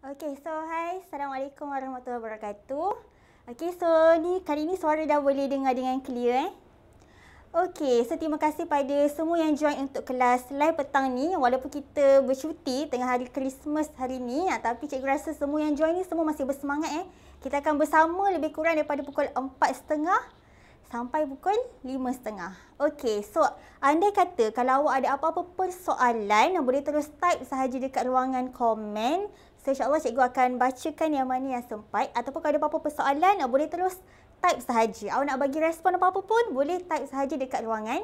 Okay, so hai. Assalamualaikum warahmatullahi wabarakatuh. Okay, so ni kali ni suara dah boleh dengar dengan clear eh. Okay, so terima kasih pada semua yang join untuk kelas live petang ni. Walaupun kita bercuti tengah hari Christmas hari ni. Ah, tapi cikgu rasa semua yang join ni semua masih bersemangat eh. Kita akan bersama lebih kurang daripada pukul 4.30 sampai pukul lima setengah. Okey, so anda kata kalau awak ada apa-apa persoalan, boleh terus type sahaja dekat ruangan komen So insyaAllah cikgu akan bacakan yang mana yang sempat ataupun kalau ada apa-apa persoalan boleh terus type sahaja. Awak nak bagi respon apa-apa pun boleh type sahaja dekat ruangan.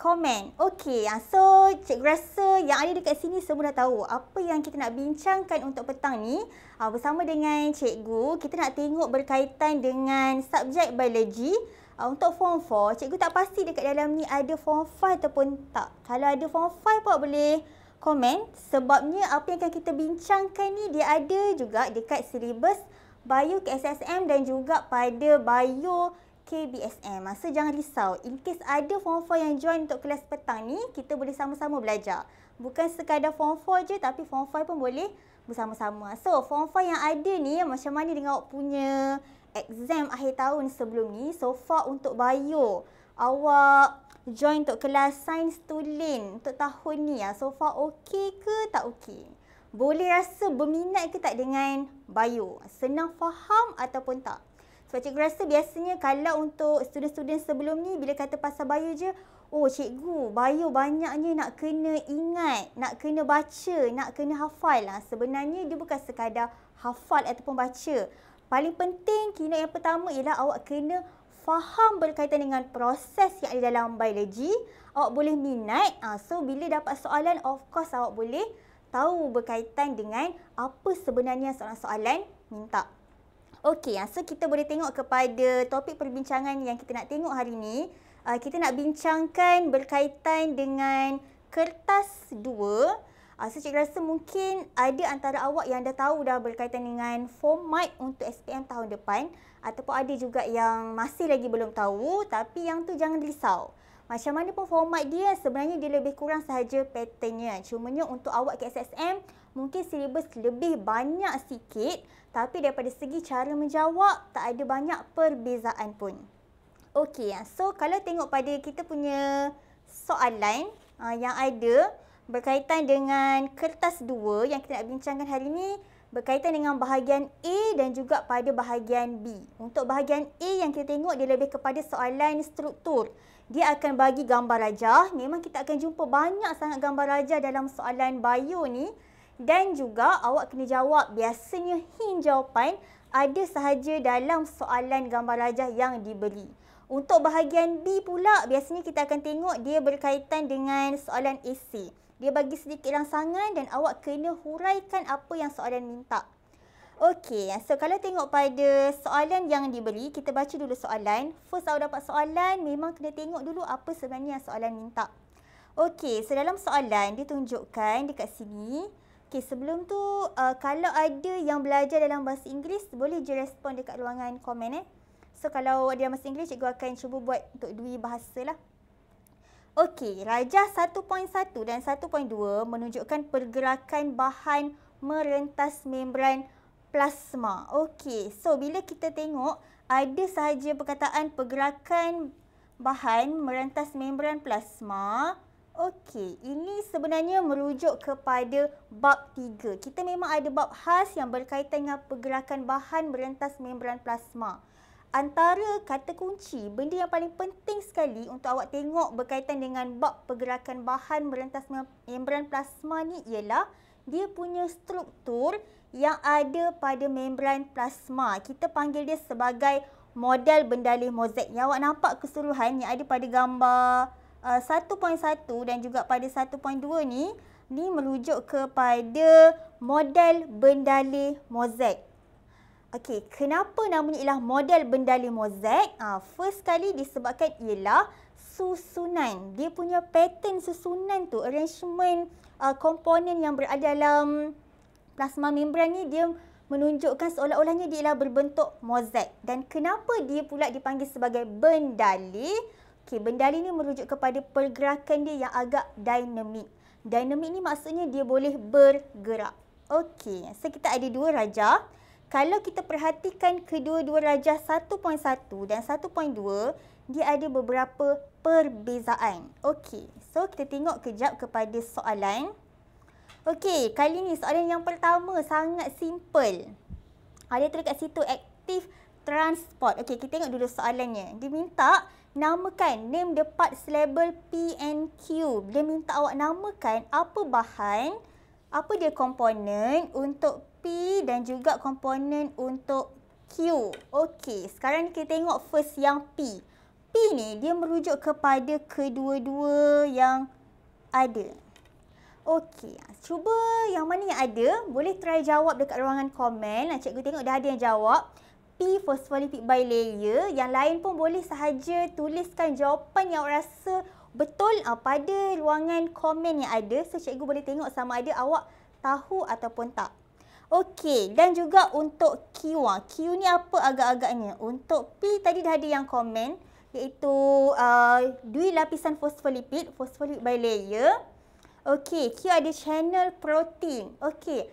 Komen. Okay, ah, So cikgu rasa yang ada dekat sini semua dah tahu apa yang kita nak bincangkan untuk petang ni ah, bersama dengan cikgu kita nak tengok berkaitan dengan subjek biologi ah, untuk form 4. Cikgu tak pasti dekat dalam ni ada form 5 ataupun tak. Kalau ada form 5 pun boleh komen sebabnya apa yang akan kita bincangkan ni dia ada juga dekat silibus bio KSSM dan juga pada bio KBSM. Ah, so jangan risau. In case ada form 4 yang join untuk kelas petang ni, kita boleh sama-sama belajar. Bukan sekadar form 4 je tapi form 5 pun boleh bersama-sama. Ah, so form 5 yang ada ni macam mana dengan awak punya exam akhir tahun sebelum ni. So far untuk bio, awak join untuk kelas sains tulen untuk tahun ni lah. So far okey ke tak okey? Boleh rasa berminat ke tak dengan bio? Senang faham ataupun tak? Sebab cikgu rasa biasanya kalau untuk student-student sebelum ni bila kata pasal bio je, oh cikgu bio banyaknya nak kena ingat, nak kena baca, nak kena hafal lah. Sebenarnya dia bukan sekadar hafal ataupun baca. Paling penting kena yang pertama ialah awak kena faham berkaitan dengan proses yang ada dalam biologi, awak boleh minat. Ah, so, bila dapat soalan, of course awak boleh tahu berkaitan dengan apa sebenarnya soalan-soalan minta. Okey, ah, so kita boleh tengok kepada topik perbincangan yang kita nak tengok hari ini. Ah, kita nak bincangkan berkaitan dengan kertas 2. Uh, so, cikgu rasa mungkin ada antara awak yang dah tahu dah berkaitan dengan format untuk SPM tahun depan ataupun ada juga yang masih lagi belum tahu tapi yang tu jangan risau. Macam mana pun format dia sebenarnya dia lebih kurang sahaja patternnya. Cumanya untuk awak ke SSM mungkin syllabus lebih banyak sikit tapi daripada segi cara menjawab tak ada banyak perbezaan pun. Okey, so kalau tengok pada kita punya soalan uh, yang ada, berkaitan dengan kertas 2 yang kita nak bincangkan hari ini berkaitan dengan bahagian A dan juga pada bahagian B. Untuk bahagian A yang kita tengok dia lebih kepada soalan struktur. Dia akan bagi gambar rajah. Memang kita akan jumpa banyak sangat gambar rajah dalam soalan bio ni. Dan juga awak kena jawab biasanya hint jawapan ada sahaja dalam soalan gambar rajah yang diberi. Untuk bahagian B pula biasanya kita akan tengok dia berkaitan dengan soalan esei. Dia bagi sedikit langsangan dan awak kena huraikan apa yang soalan minta. Okey, so kalau tengok pada soalan yang diberi, kita baca dulu soalan. First, awak dapat soalan, memang kena tengok dulu apa sebenarnya yang soalan minta. Okey, so dalam soalan, dia tunjukkan dekat sini. Okey, sebelum tu, uh, kalau ada yang belajar dalam bahasa Inggeris, boleh je respon dekat ruangan komen eh. So, kalau dia bahasa Inggeris, cikgu akan cuba buat untuk dui bahasa lah. Okey, rajah 1.1 dan 1.2 menunjukkan pergerakan bahan merentas membran plasma. Okey, so bila kita tengok ada sahaja perkataan pergerakan bahan merentas membran plasma. Okey, ini sebenarnya merujuk kepada bab 3. Kita memang ada bab khas yang berkaitan dengan pergerakan bahan merentas membran plasma antara kata kunci benda yang paling penting sekali untuk awak tengok berkaitan dengan bab pergerakan bahan merentas membran plasma ni ialah dia punya struktur yang ada pada membran plasma. Kita panggil dia sebagai model bendalih mozaik. Yang awak nampak keseluruhan yang ada pada gambar 1.1 uh, dan juga pada 1.2 ni ni merujuk kepada model bendalih mozaik. Okey, kenapa namanya ialah model bendali mozaik? Ha, ah, first sekali disebabkan ialah susunan. Dia punya pattern susunan tu, arrangement uh, komponen yang berada dalam plasma membran ni, dia menunjukkan seolah-olahnya dia ialah berbentuk mozaik. Dan kenapa dia pula dipanggil sebagai bendali? Okey, bendali ni merujuk kepada pergerakan dia yang agak dinamik. Dinamik ni maksudnya dia boleh bergerak. Okey, so kita ada dua raja kalau kita perhatikan kedua-dua rajah 1.1 dan 1.2, dia ada beberapa perbezaan. Okey, so kita tengok kejap kepada soalan. Okey, kali ni soalan yang pertama sangat simple. Ada terdekat situ aktif transport. Okey, kita tengok dulu soalannya. Dia minta namakan name the parts label P and Q. Dia minta awak namakan apa bahan, apa dia komponen untuk P dan juga komponen untuk Q. Okey, sekarang ni kita tengok first yang P. P ni dia merujuk kepada kedua-dua yang ada. Okey, cuba yang mana yang ada. Boleh try jawab dekat ruangan komen. Lah. Cikgu tengok dah ada yang jawab. P phospholipid bilayer. Yang lain pun boleh sahaja tuliskan jawapan yang awak rasa betul ah, pada ruangan komen yang ada. So, cikgu boleh tengok sama ada awak tahu ataupun tak. Okey, dan juga untuk Q. Ah. Q ni apa agak-agaknya? Untuk P tadi dah ada yang komen iaitu uh, ah, dui lapisan fosfolipid, fosfolipid bilayer. Okey, Q ada channel protein. Okey,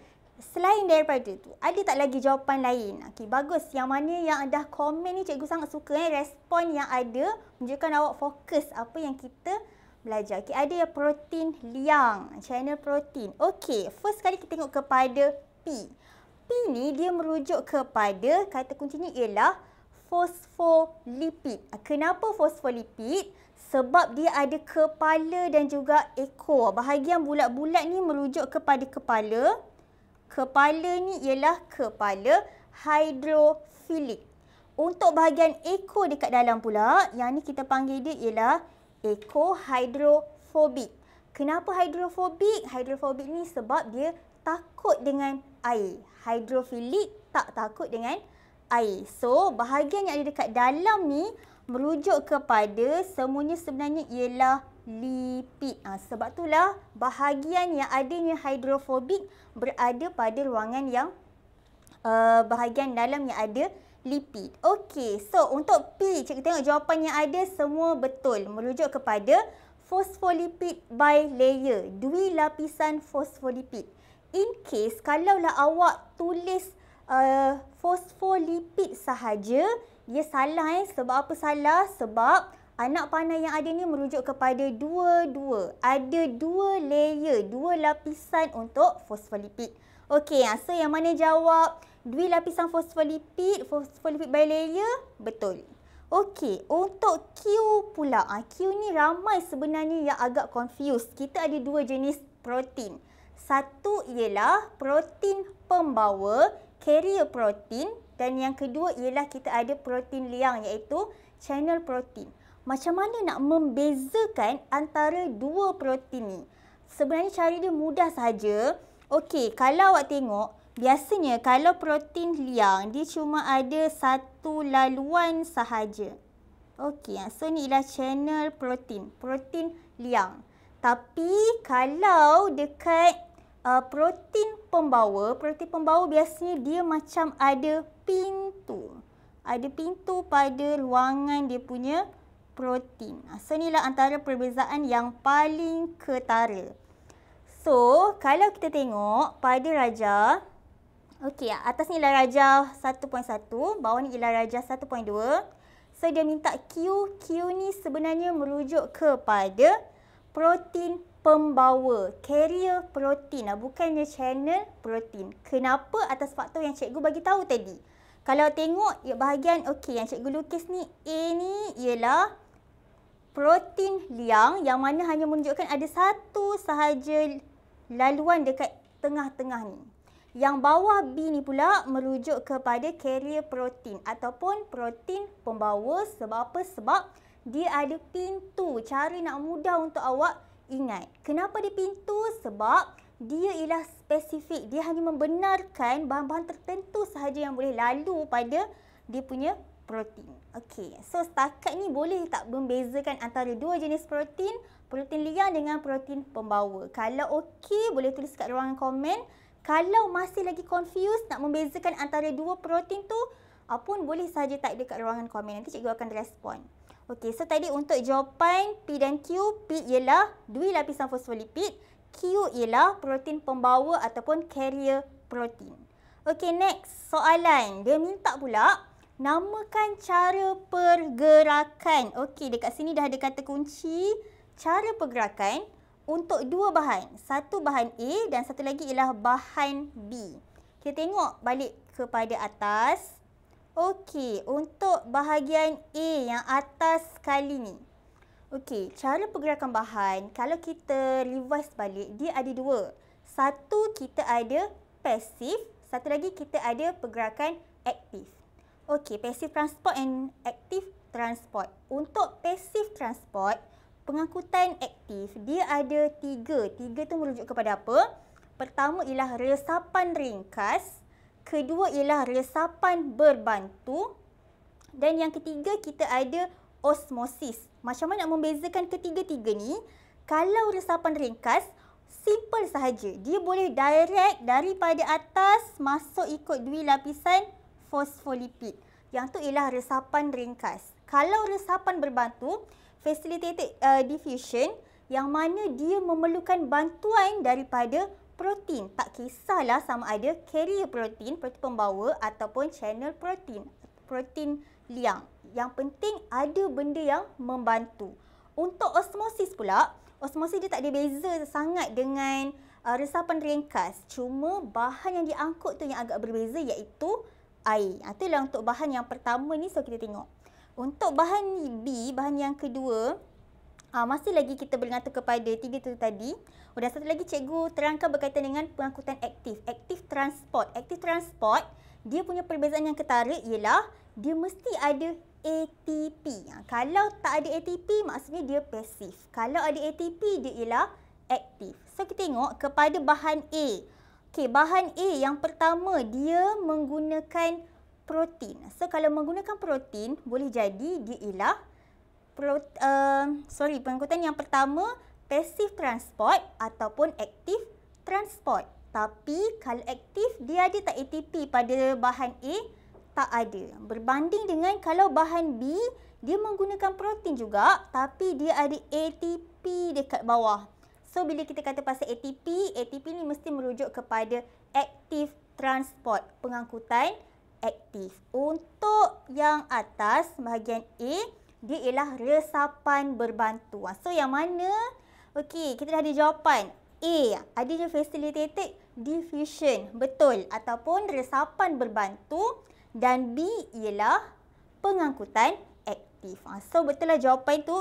selain daripada tu, ada tak lagi jawapan lain? Okey, bagus. Yang mana yang ada komen ni cikgu sangat suka eh. Respon yang ada menunjukkan awak fokus apa yang kita belajar. Okey, ada yang protein liang, channel protein. Okey, first kali kita tengok kepada P. P ni dia merujuk kepada kata kunci kuncinya ialah fosfolipid. Ah, kenapa fosfolipid? Sebab dia ada kepala dan juga ekor. Bahagian bulat-bulat ni merujuk kepada kepala. Kepala ni ialah kepala hidrofilik. Untuk bahagian ekor dekat dalam pula, yang ni kita panggil dia ialah ekohidrofobik. Kenapa hidrofobik? Hidrofobik ni sebab dia takut dengan air. Hidrofilik tak takut dengan air. So, bahagian yang ada dekat dalam ni merujuk kepada semuanya sebenarnya ialah lipid. Ha, sebab itulah bahagian yang adanya hidrofobik berada pada ruangan yang uh, bahagian dalam yang ada lipid. Okey, so untuk P, cikgu tengok jawapan yang ada semua betul. Merujuk kepada fosfolipid by layer. Dui lapisan fosfolipid. In case, kalaulah awak tulis uh, fosfolipid sahaja, dia salah eh. Sebab apa salah? Sebab anak panah yang ada ni merujuk kepada dua-dua. Ada dua layer, dua lapisan untuk fosfolipid. Okay, ah, so yang mana jawab? Dui lapisan fosfolipid, fosfolipid by layer, Betul. Okey, untuk Q pula. Ha, ah, Q ni ramai sebenarnya yang agak confused. Kita ada dua jenis protein. Satu ialah protein pembawa, carrier protein. Dan yang kedua ialah kita ada protein liang iaitu channel protein. Macam mana nak membezakan antara dua protein ni? Sebenarnya cari dia mudah saja. Okey, kalau awak tengok, biasanya kalau protein liang dia cuma ada satu laluan sahaja. Okey, ah, so ni ialah channel protein, protein liang. Tapi kalau dekat uh, protein pembawa, protein pembawa biasanya dia macam ada pintu. Ada pintu pada ruangan dia punya protein. Ah, so ni lah antara perbezaan yang paling ketara. So, kalau kita tengok pada raja Okey, atas ni ialah raja 1.1, bawah ni ialah raja 1.2. So dia minta Q, Q ni sebenarnya merujuk kepada protein pembawa, carrier protein, ah, bukannya channel protein. Kenapa atas faktor yang cikgu bagi tahu tadi? Kalau tengok ya, bahagian okey yang cikgu lukis ni A ni ialah protein liang yang mana hanya menunjukkan ada satu sahaja laluan dekat tengah-tengah ni. Yang bawah B ni pula merujuk kepada carrier protein ataupun protein pembawa sebab apa? Sebab dia ada pintu cara nak mudah untuk awak ingat. Kenapa dia pintu? Sebab dia ialah spesifik. Dia hanya membenarkan bahan-bahan tertentu sahaja yang boleh lalu pada dia punya protein. Okey, so setakat ni boleh tak membezakan antara dua jenis protein, protein liang dengan protein pembawa? Kalau okey, boleh tulis kat ruangan komen. Kalau masih lagi confused nak membezakan antara dua protein tu, apun ah, boleh saja type dekat ruangan komen. Nanti cikgu akan respon. Okey, so tadi untuk jawapan P dan Q, P ialah dua lapisan fosfolipid, Q ialah protein pembawa ataupun carrier protein. Okey, next soalan. Dia minta pula, namakan cara pergerakan. Okey, dekat sini dah ada kata kunci. Cara pergerakan, untuk dua bahan. Satu bahan A dan satu lagi ialah bahan B. Kita tengok balik kepada atas. Okey, untuk bahagian A yang atas sekali ni. Okey, cara pergerakan bahan, kalau kita revise balik, dia ada dua. Satu kita ada pasif, satu lagi kita ada pergerakan aktif. Okey, pasif transport and aktif transport. Untuk pasif transport, pengangkutan aktif dia ada tiga. Tiga tu merujuk kepada apa? Pertama ialah resapan ringkas. Kedua ialah resapan berbantu. Dan yang ketiga kita ada osmosis. Macam mana nak membezakan ketiga-tiga ni? Kalau resapan ringkas, simple sahaja. Dia boleh direct daripada atas masuk ikut dua lapisan fosfolipid. Yang tu ialah resapan ringkas. Kalau resapan berbantu, facilitated uh, diffusion yang mana dia memerlukan bantuan daripada protein. Tak kisahlah sama ada carrier protein, protein pembawa ataupun channel protein, protein liang. Yang penting ada benda yang membantu. Untuk osmosis pula, osmosis dia tak ada beza sangat dengan uh, resapan ringkas. Cuma bahan yang diangkut tu yang agak berbeza iaitu air. Itulah ha, untuk bahan yang pertama ni so kita tengok. Untuk bahan B, bahan yang kedua, uh, masih lagi kita bergantung kepada tiga tu tadi. Sudah satu lagi cikgu terangkan berkaitan dengan pengangkutan aktif. Aktif transport. Aktif transport, dia punya perbezaan yang ketara ialah dia mesti ada ATP. Ha, ah, kalau tak ada ATP, maksudnya dia pasif. Kalau ada ATP, dia ialah aktif. So, kita tengok kepada bahan A. Okay bahan A yang pertama, dia menggunakan protein. So kalau menggunakan protein, boleh jadi dia ialah prote, uh, sorry, pengangkutan yang pertama passive transport ataupun aktif transport. Tapi kalau aktif dia ada tak ATP pada bahan A? Tak ada. Berbanding dengan kalau bahan B, dia menggunakan protein juga tapi dia ada ATP dekat bawah. So bila kita kata pasal ATP, ATP ni mesti merujuk kepada aktif transport, pengangkutan aktif. Untuk yang atas, bahagian A, dia ialah resapan berbantu. So, yang mana? Okey, kita dah ada jawapan. A, adanya facilitated diffusion. Betul. Ataupun resapan berbantu. Dan B ialah pengangkutan aktif. Ha, so, betul lah jawapan tu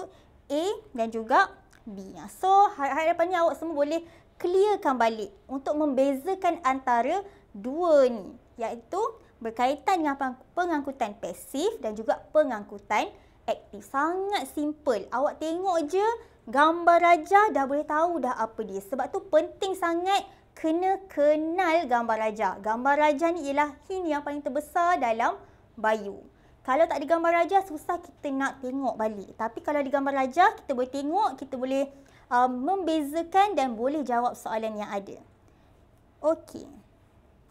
A dan juga B. Ha, so, ha-, harapan ni awak semua boleh clearkan balik untuk membezakan antara dua ni. Iaitu berkaitan dengan pengangkutan pasif dan juga pengangkutan aktif. Sangat simple. Awak tengok je gambar raja dah boleh tahu dah apa dia. Sebab tu penting sangat kena kenal gambar raja. Gambar raja ni ialah hin yang paling terbesar dalam bayu. Kalau tak ada gambar raja, susah kita nak tengok balik. Tapi kalau ada gambar raja, kita boleh tengok, kita boleh um, membezakan dan boleh jawab soalan yang ada. Okey.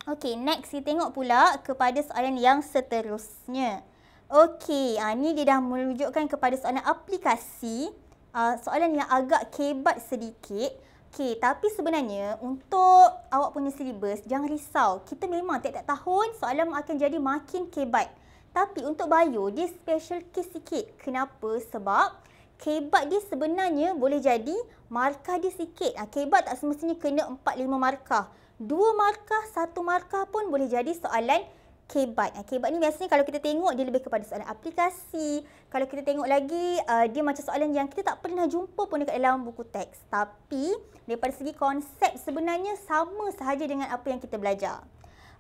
Okey, next kita tengok pula kepada soalan yang seterusnya. Okey, ha, ni dia dah merujukkan kepada soalan aplikasi. Ha, soalan yang agak kebat sedikit. Okey, tapi sebenarnya untuk awak punya syllabus, jangan risau. Kita memang tiap-tiap tahun soalan akan jadi makin kebat. Tapi untuk bio, dia special case sikit. Kenapa? Sebab kebat dia sebenarnya boleh jadi markah dia sikit. Ha, tak semestinya kena 4-5 markah. dua markah, satu markah pun boleh jadi soalan kebat. Ha, ah, kebat ni biasanya kalau kita tengok dia lebih kepada soalan aplikasi. Kalau kita tengok lagi, uh, dia macam soalan yang kita tak pernah jumpa pun dekat dalam buku teks. Tapi, daripada segi konsep sebenarnya sama sahaja dengan apa yang kita belajar.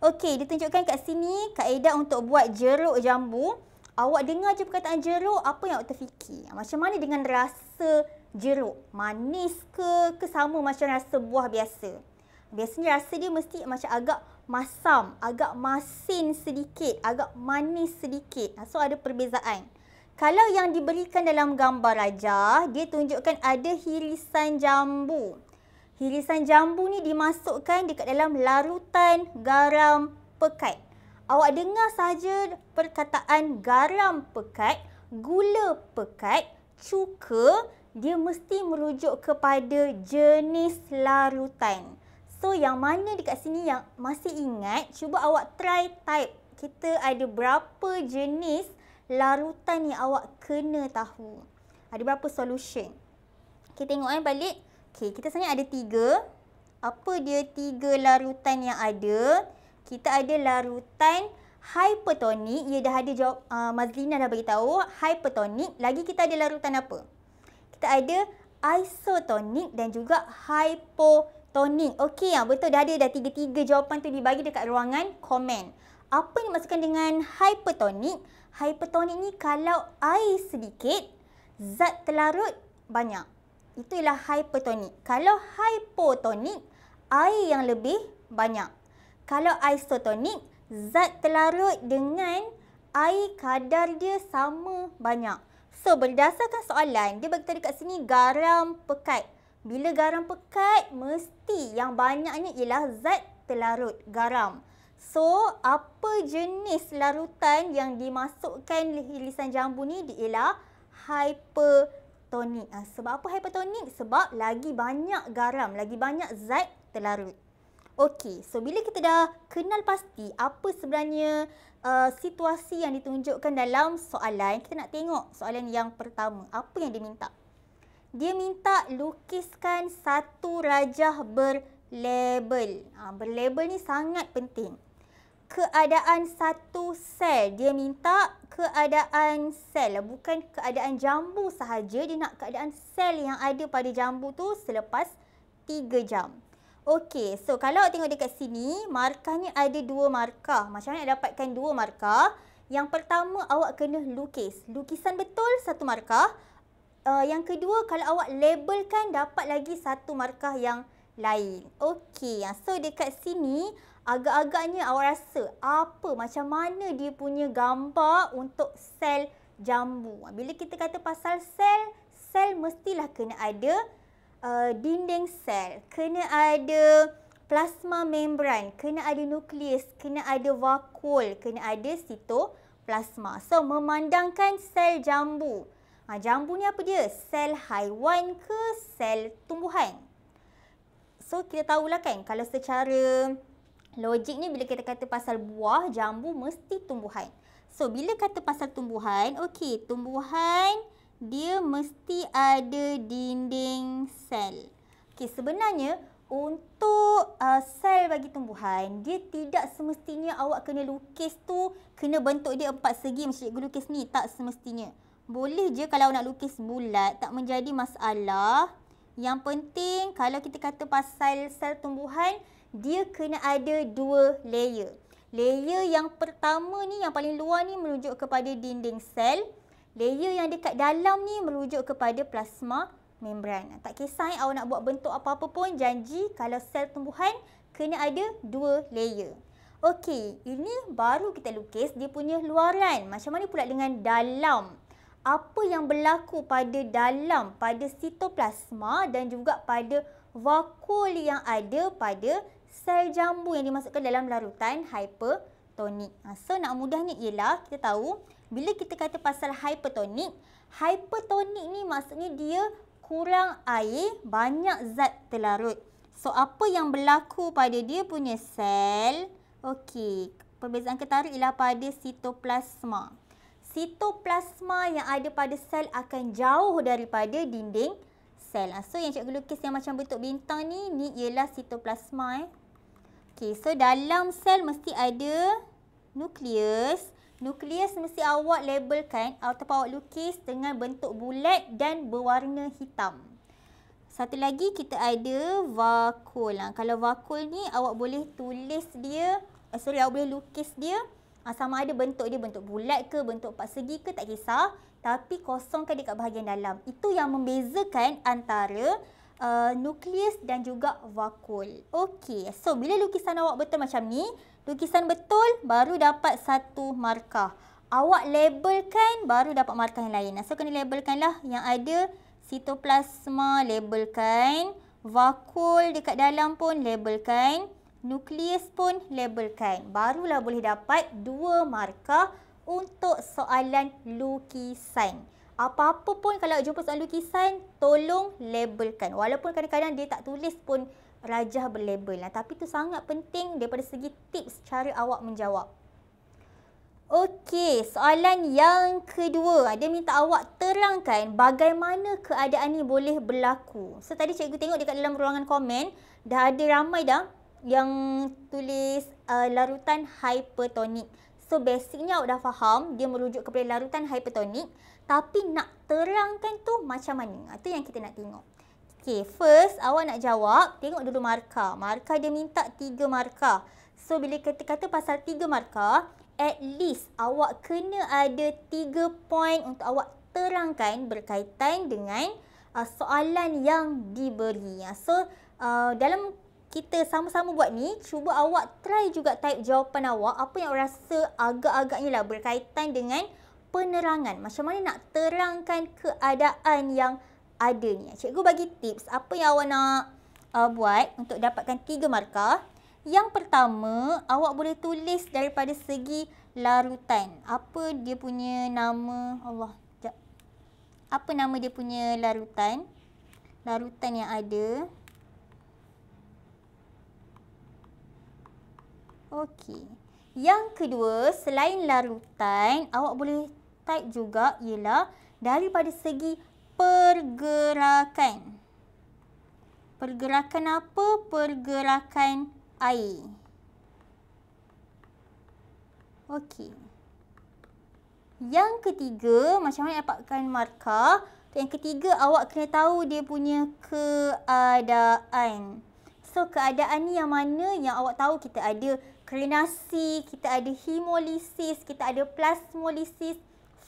Okey, ditunjukkan kat sini kaedah untuk buat jeruk jambu. Awak dengar je perkataan jeruk, apa yang awak terfikir? Macam mana dengan rasa jeruk. Manis ke, ke sama macam rasa buah biasa. Biasanya rasa dia mesti macam agak masam, agak masin sedikit, agak manis sedikit. Ha, so ada perbezaan. Kalau yang diberikan dalam gambar raja, dia tunjukkan ada hirisan jambu. Hirisan jambu ni dimasukkan dekat dalam larutan garam pekat. Awak dengar saja perkataan garam pekat, gula pekat, cuka, dia mesti merujuk kepada jenis larutan. So yang mana dekat sini yang masih ingat, cuba awak try type. Kita ada berapa jenis larutan yang awak kena tahu. Ada berapa solution. Okay, tengok kan balik. Okay, kita sebenarnya ada tiga. Apa dia tiga larutan yang ada? Kita ada larutan hypertonic. Ia dah ada jawab, uh, Mazlina dah beritahu. Hypertonic. Lagi kita ada larutan Apa? kita ada isotonik dan juga hypotonik. Okey, yang ah, betul dah ada dah tiga-tiga jawapan tu dibagi dekat ruangan komen. Apa yang dimaksudkan dengan hypotonik? Hypotonik ni kalau air sedikit, zat terlarut banyak. Itu ialah hypotonik. Kalau hypotonik, air yang lebih banyak. Kalau isotonik, zat terlarut dengan air kadar dia sama banyak. So berdasarkan soalan, dia bagi tadi kat sini garam pekat. Bila garam pekat, mesti yang banyaknya ialah zat terlarut, garam. So, apa jenis larutan yang dimasukkan hilisan jambu ni ialah hypertonic. Ah, sebab apa hypertonic? Sebab lagi banyak garam, lagi banyak zat terlarut. Okey, so bila kita dah kenal pasti apa sebenarnya uh, situasi yang ditunjukkan dalam soalan, kita nak tengok soalan yang pertama. Apa yang dia minta? Dia minta lukiskan satu rajah berlabel. Ha, berlabel ni sangat penting. Keadaan satu sel. Dia minta keadaan sel. Lah, bukan keadaan jambu sahaja. Dia nak keadaan sel yang ada pada jambu tu selepas 3 jam. Okey, so kalau awak tengok dekat sini, markahnya ada dua markah. Macam mana nak dapatkan dua markah? Yang pertama, awak kena lukis. Lukisan betul, satu markah. Uh, yang kedua, kalau awak labelkan, dapat lagi satu markah yang lain. Okey, so dekat sini, agak-agaknya awak rasa apa, macam mana dia punya gambar untuk sel jambu. Bila kita kata pasal sel, sel mestilah kena ada uh, dinding sel, kena ada plasma membran, kena ada nukleus, kena ada vakuol, kena ada sitoplasma. So, memandangkan sel jambu. Ha, jambu ni apa dia? Sel haiwan ke sel tumbuhan? So, kita tahulah kan kalau secara logik ni bila kita kata pasal buah, jambu mesti tumbuhan. So, bila kata pasal tumbuhan, okey, tumbuhan dia mesti ada dinding sel. Okey, sebenarnya untuk uh, sel bagi tumbuhan, dia tidak semestinya awak kena lukis tu, kena bentuk dia empat segi macam cikgu lukis ni. Tak semestinya. Boleh je kalau nak lukis bulat, tak menjadi masalah. Yang penting kalau kita kata pasal sel tumbuhan, dia kena ada dua layer. Layer yang pertama ni, yang paling luar ni, menunjuk kepada dinding sel layer yang dekat dalam ni merujuk kepada plasma membran. Tak kisah eh, awak nak buat bentuk apa-apa pun, janji kalau sel tumbuhan kena ada dua layer. Okey, ini baru kita lukis dia punya luaran. Macam mana pula dengan dalam? Apa yang berlaku pada dalam, pada sitoplasma dan juga pada vakul yang ada pada sel jambu yang dimasukkan dalam larutan hipertonik? Ha, so, nak mudahnya ialah kita tahu bila kita kata pasal hypertonic, hypertonic ni maksudnya dia kurang air, banyak zat terlarut. So, apa yang berlaku pada dia punya sel? Okey, perbezaan ketara ialah pada sitoplasma. Sitoplasma yang ada pada sel akan jauh daripada dinding sel. Ah, so, yang cikgu lukis yang macam bentuk bintang ni, ni ialah sitoplasma eh. Okey, so dalam sel mesti ada nukleus. Nukleus mesti awak labelkan ataupun awak lukis dengan bentuk bulat dan berwarna hitam. Satu lagi kita ada vakul. Ha, ah, kalau vakul ni awak boleh tulis dia, eh, sorry awak boleh lukis dia ha, sama ada bentuk dia bentuk bulat ke bentuk persegi ke tak kisah. Tapi kosongkan kat bahagian dalam. Itu yang membezakan antara uh, nukleus dan juga vakul. Okey, so bila lukisan awak betul macam ni, lukisan betul baru dapat satu markah. Awak labelkan baru dapat markah yang lain. So, kena labelkanlah yang ada sitoplasma, labelkan. Vakul dekat dalam pun labelkan. Nukleus pun labelkan. Barulah boleh dapat dua markah untuk soalan lukisan apa-apa pun kalau jumpa soalan lukisan, tolong labelkan. Walaupun kadang-kadang dia tak tulis pun rajah berlabel. Lah. Tapi itu sangat penting daripada segi tips cara awak menjawab. Okey, soalan yang kedua. Dia minta awak terangkan bagaimana keadaan ini boleh berlaku. So, tadi cikgu tengok dekat dalam ruangan komen, dah ada ramai dah yang tulis uh, larutan hipertonik. So, basicnya awak dah faham dia merujuk kepada larutan hipertonik. Tapi nak terangkan tu macam mana? Ah, tu yang kita nak tengok. Okay, first awak nak jawab, tengok dulu markah. Markah dia minta tiga markah. So, bila kita kata pasal tiga markah, at least awak kena ada tiga poin untuk awak terangkan berkaitan dengan uh, soalan yang diberi. Ah, so, uh, dalam kita sama-sama buat ni, cuba awak try juga type jawapan awak apa yang rasa agak-agaknya lah berkaitan dengan penerangan. Macam mana nak terangkan keadaan yang ada ni. Cikgu bagi tips apa yang awak nak uh, buat untuk dapatkan tiga markah. Yang pertama, awak boleh tulis daripada segi larutan. Apa dia punya nama? Allah, sekejap. Apa nama dia punya larutan? Larutan yang ada. Okey. Yang kedua, selain larutan, awak boleh type juga ialah daripada segi pergerakan. Pergerakan apa? Pergerakan air. Okey. Yang ketiga, macam mana dapatkan markah? Yang ketiga, awak kena tahu dia punya keadaan. So, keadaan ni yang mana yang awak tahu kita ada krenasi, kita ada hemolisis, kita ada plasmolisis.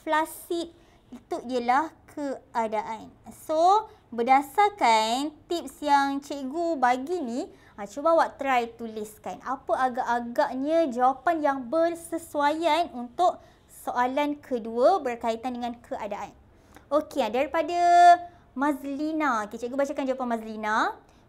Flasid itu ialah keadaan. So, berdasarkan tips yang cikgu bagi ni, ha, cuba awak try tuliskan. Apa agak-agaknya jawapan yang bersesuaian untuk soalan kedua berkaitan dengan keadaan. Okey, ha, daripada Mazlina. Okay, cikgu bacakan jawapan Mazlina.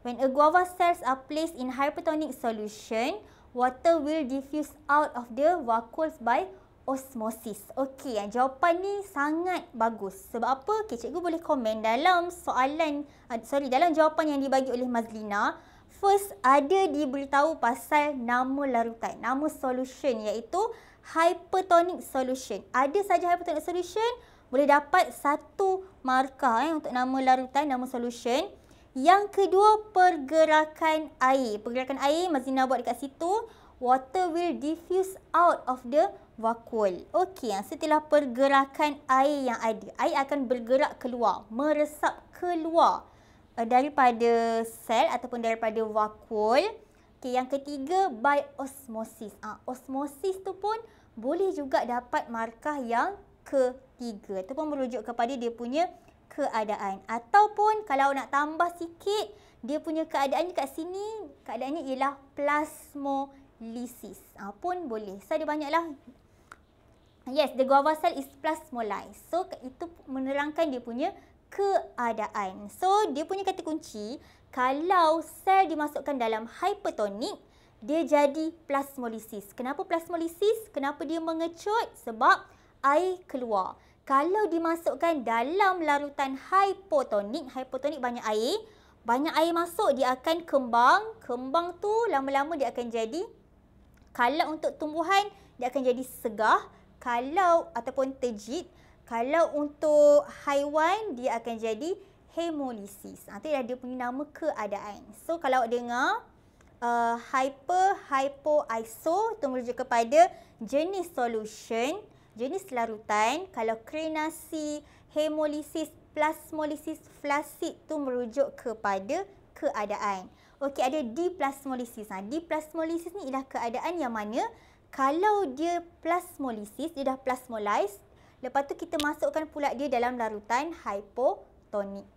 When a guava cells are placed in hypertonic solution, water will diffuse out of the vacuoles by osmosis. Okey, yang jawapan ni sangat bagus. Sebab apa? Okey, cikgu boleh komen dalam soalan, uh, sorry, dalam jawapan yang dibagi oleh Mazlina. First, ada diberitahu pasal nama larutan, nama solution iaitu hypertonic solution. Ada saja hypertonic solution, boleh dapat satu markah eh, untuk nama larutan, nama solution. Yang kedua, pergerakan air. Pergerakan air, Mazlina buat dekat situ water will diffuse out of the vacuole. Okey, setelah pergerakan air yang ada, air akan bergerak keluar, meresap keluar eh, daripada sel ataupun daripada vacuole. Okey, yang ketiga by osmosis. Ah, osmosis tu pun boleh juga dapat markah yang ketiga ataupun merujuk kepada dia punya keadaan ataupun kalau nak tambah sikit dia punya keadaannya kat sini keadaannya ialah plasmosis lysis uh, pun boleh. So, ada banyaklah. Yes, the guava cell is plasmolyse. So, itu menerangkan dia punya keadaan. So, dia punya kata kunci, kalau sel dimasukkan dalam hypertonik, dia jadi plasmolisis. Kenapa plasmolisis? Kenapa dia mengecut? Sebab air keluar. Kalau dimasukkan dalam larutan hypotonik, hypotonik banyak air, banyak air masuk, dia akan kembang. Kembang tu lama-lama dia akan jadi kalau untuk tumbuhan, dia akan jadi segah. Kalau ataupun terjit. Kalau untuk haiwan, dia akan jadi hemolisis. Itu ah, dia punya nama keadaan. So, kalau dengar uh, hyper-hypo-iso, itu merujuk kepada jenis solution, jenis larutan. Kalau krenasi, hemolisis, plasmolisis, flasid, itu merujuk kepada keadaan. Okey, ada diplasmolisis. Ha, diplasmolisis ni ialah keadaan yang mana kalau dia plasmolisis, dia dah plasmolize. Lepas tu kita masukkan pula dia dalam larutan hypotonik.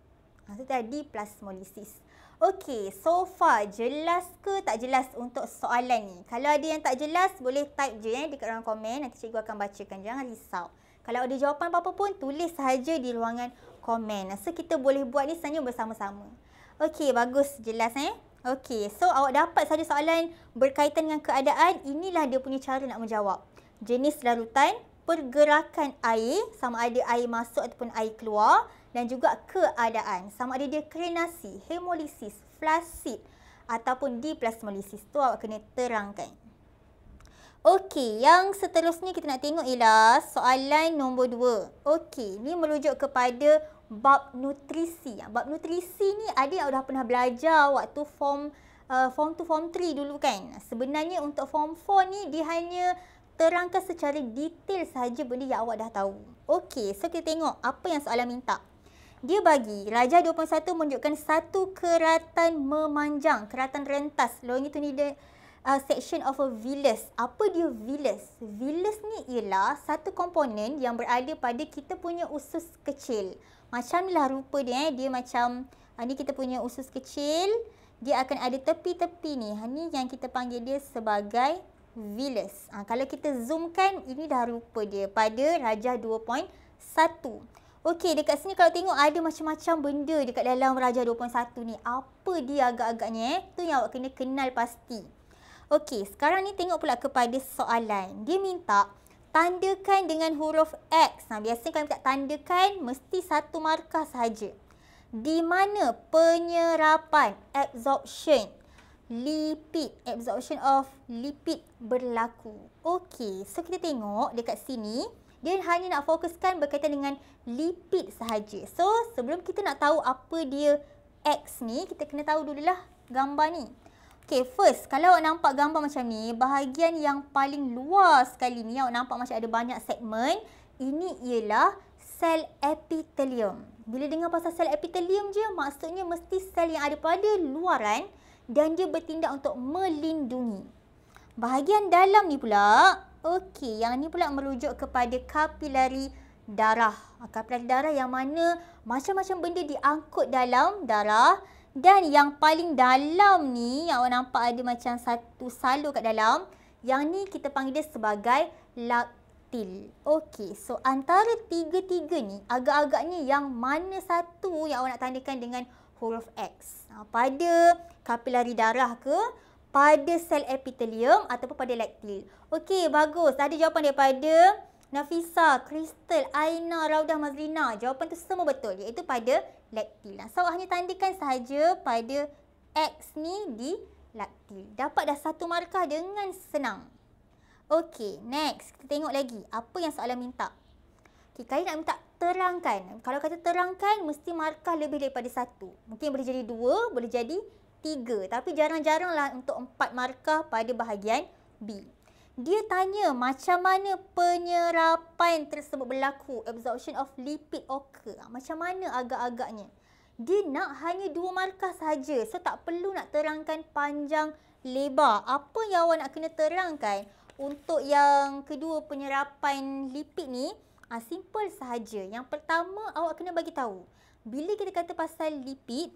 Maksudnya ha, tadi plasmolisis. Okey, so far jelas ke tak jelas untuk soalan ni? Kalau ada yang tak jelas, boleh type je eh, dekat ruang komen. Nanti cikgu akan bacakan. Jangan risau. Kalau ada jawapan apa-apa pun, tulis saja di ruangan komen. So, kita boleh buat ni sebenarnya bersama-sama. Okey, bagus. Jelas eh? Okey, so awak dapat saja soalan berkaitan dengan keadaan, inilah dia punya cara nak menjawab. Jenis larutan, pergerakan air, sama ada air masuk ataupun air keluar dan juga keadaan. Sama ada dia krenasi, hemolisis, flaccid ataupun diplasmolisis. Tu awak kena terangkan. Okey, yang seterusnya kita nak tengok ialah soalan nombor dua. Okey, ni merujuk kepada bab nutrisi. Ah, bab nutrisi ni ada yang dah pernah belajar waktu form uh, form 2 form 3 dulu kan. Sebenarnya untuk form 4 ni dia hanya terangkan secara detail saja benda yang awak dah tahu. Okey, so kita tengok apa yang soalan minta. Dia bagi Raja 21 menunjukkan satu keratan memanjang, keratan rentas. Longitudinal a uh, section of a villus. Apa dia villus? Villus ni ialah satu komponen yang berada pada kita punya usus kecil. Macam ni lah rupa dia eh. Dia macam ha, ni kita punya usus kecil. Dia akan ada tepi-tepi ni. Ha, ni yang kita panggil dia sebagai villus. Ha, kalau kita zoomkan ini dah rupa dia pada rajah 2.1. Okey, dekat sini kalau tengok ada macam-macam benda dekat dalam Raja 2.1 ni. Apa dia agak-agaknya eh? Tu yang awak kena kenal pasti. Okey, sekarang ni tengok pula kepada soalan. Dia minta tandakan dengan huruf X. Nah, ha, biasanya kalau kita tandakan, mesti satu markah sahaja. Di mana penyerapan, absorption, lipid, absorption of lipid berlaku. Okey, so kita tengok dekat sini, dia hanya nak fokuskan berkaitan dengan lipid sahaja. So, sebelum kita nak tahu apa dia X ni, kita kena tahu dululah gambar ni. Okay, first, kalau awak nampak gambar macam ni, bahagian yang paling luar sekali ni, awak nampak macam ada banyak segmen, ini ialah sel epithelium. Bila dengar pasal sel epithelium je, maksudnya mesti sel yang ada pada luaran dan dia bertindak untuk melindungi. Bahagian dalam ni pula, okay, yang ni pula merujuk kepada kapilari darah. Ah, kapilari darah yang mana macam-macam benda diangkut dalam darah, dan yang paling dalam ni, yang awak nampak ada macam satu salur kat dalam. Yang ni kita panggil dia sebagai laktil. Okey, so antara tiga-tiga ni, agak-agaknya yang mana satu yang awak nak tandakan dengan huruf X? Ha, pada kapilari darah ke? Pada sel epitelium ataupun pada laktil? Okey, bagus. Ada jawapan daripada... Nafisa, Crystal, Aina, Raudah, Mazrina, Jawapan tu semua betul iaitu pada laktil. Nah, so, awak hanya tandikan sahaja pada X ni di laktil. Dapat dah satu markah dengan senang. Okey, next. Kita tengok lagi. Apa yang soalan minta? Okey, kali nak minta terangkan. Kalau kata terangkan, mesti markah lebih daripada satu. Mungkin boleh jadi dua, boleh jadi tiga. Tapi jarang-jaranglah untuk empat markah pada bahagian B dia tanya macam mana penyerapan tersebut berlaku absorption of lipid occur macam mana agak-agaknya dia nak hanya dua markah saja so tak perlu nak terangkan panjang lebar apa yang awak nak kena terangkan untuk yang kedua penyerapan lipid ni ah, simple sahaja yang pertama awak kena bagi tahu bila kita kata pasal lipid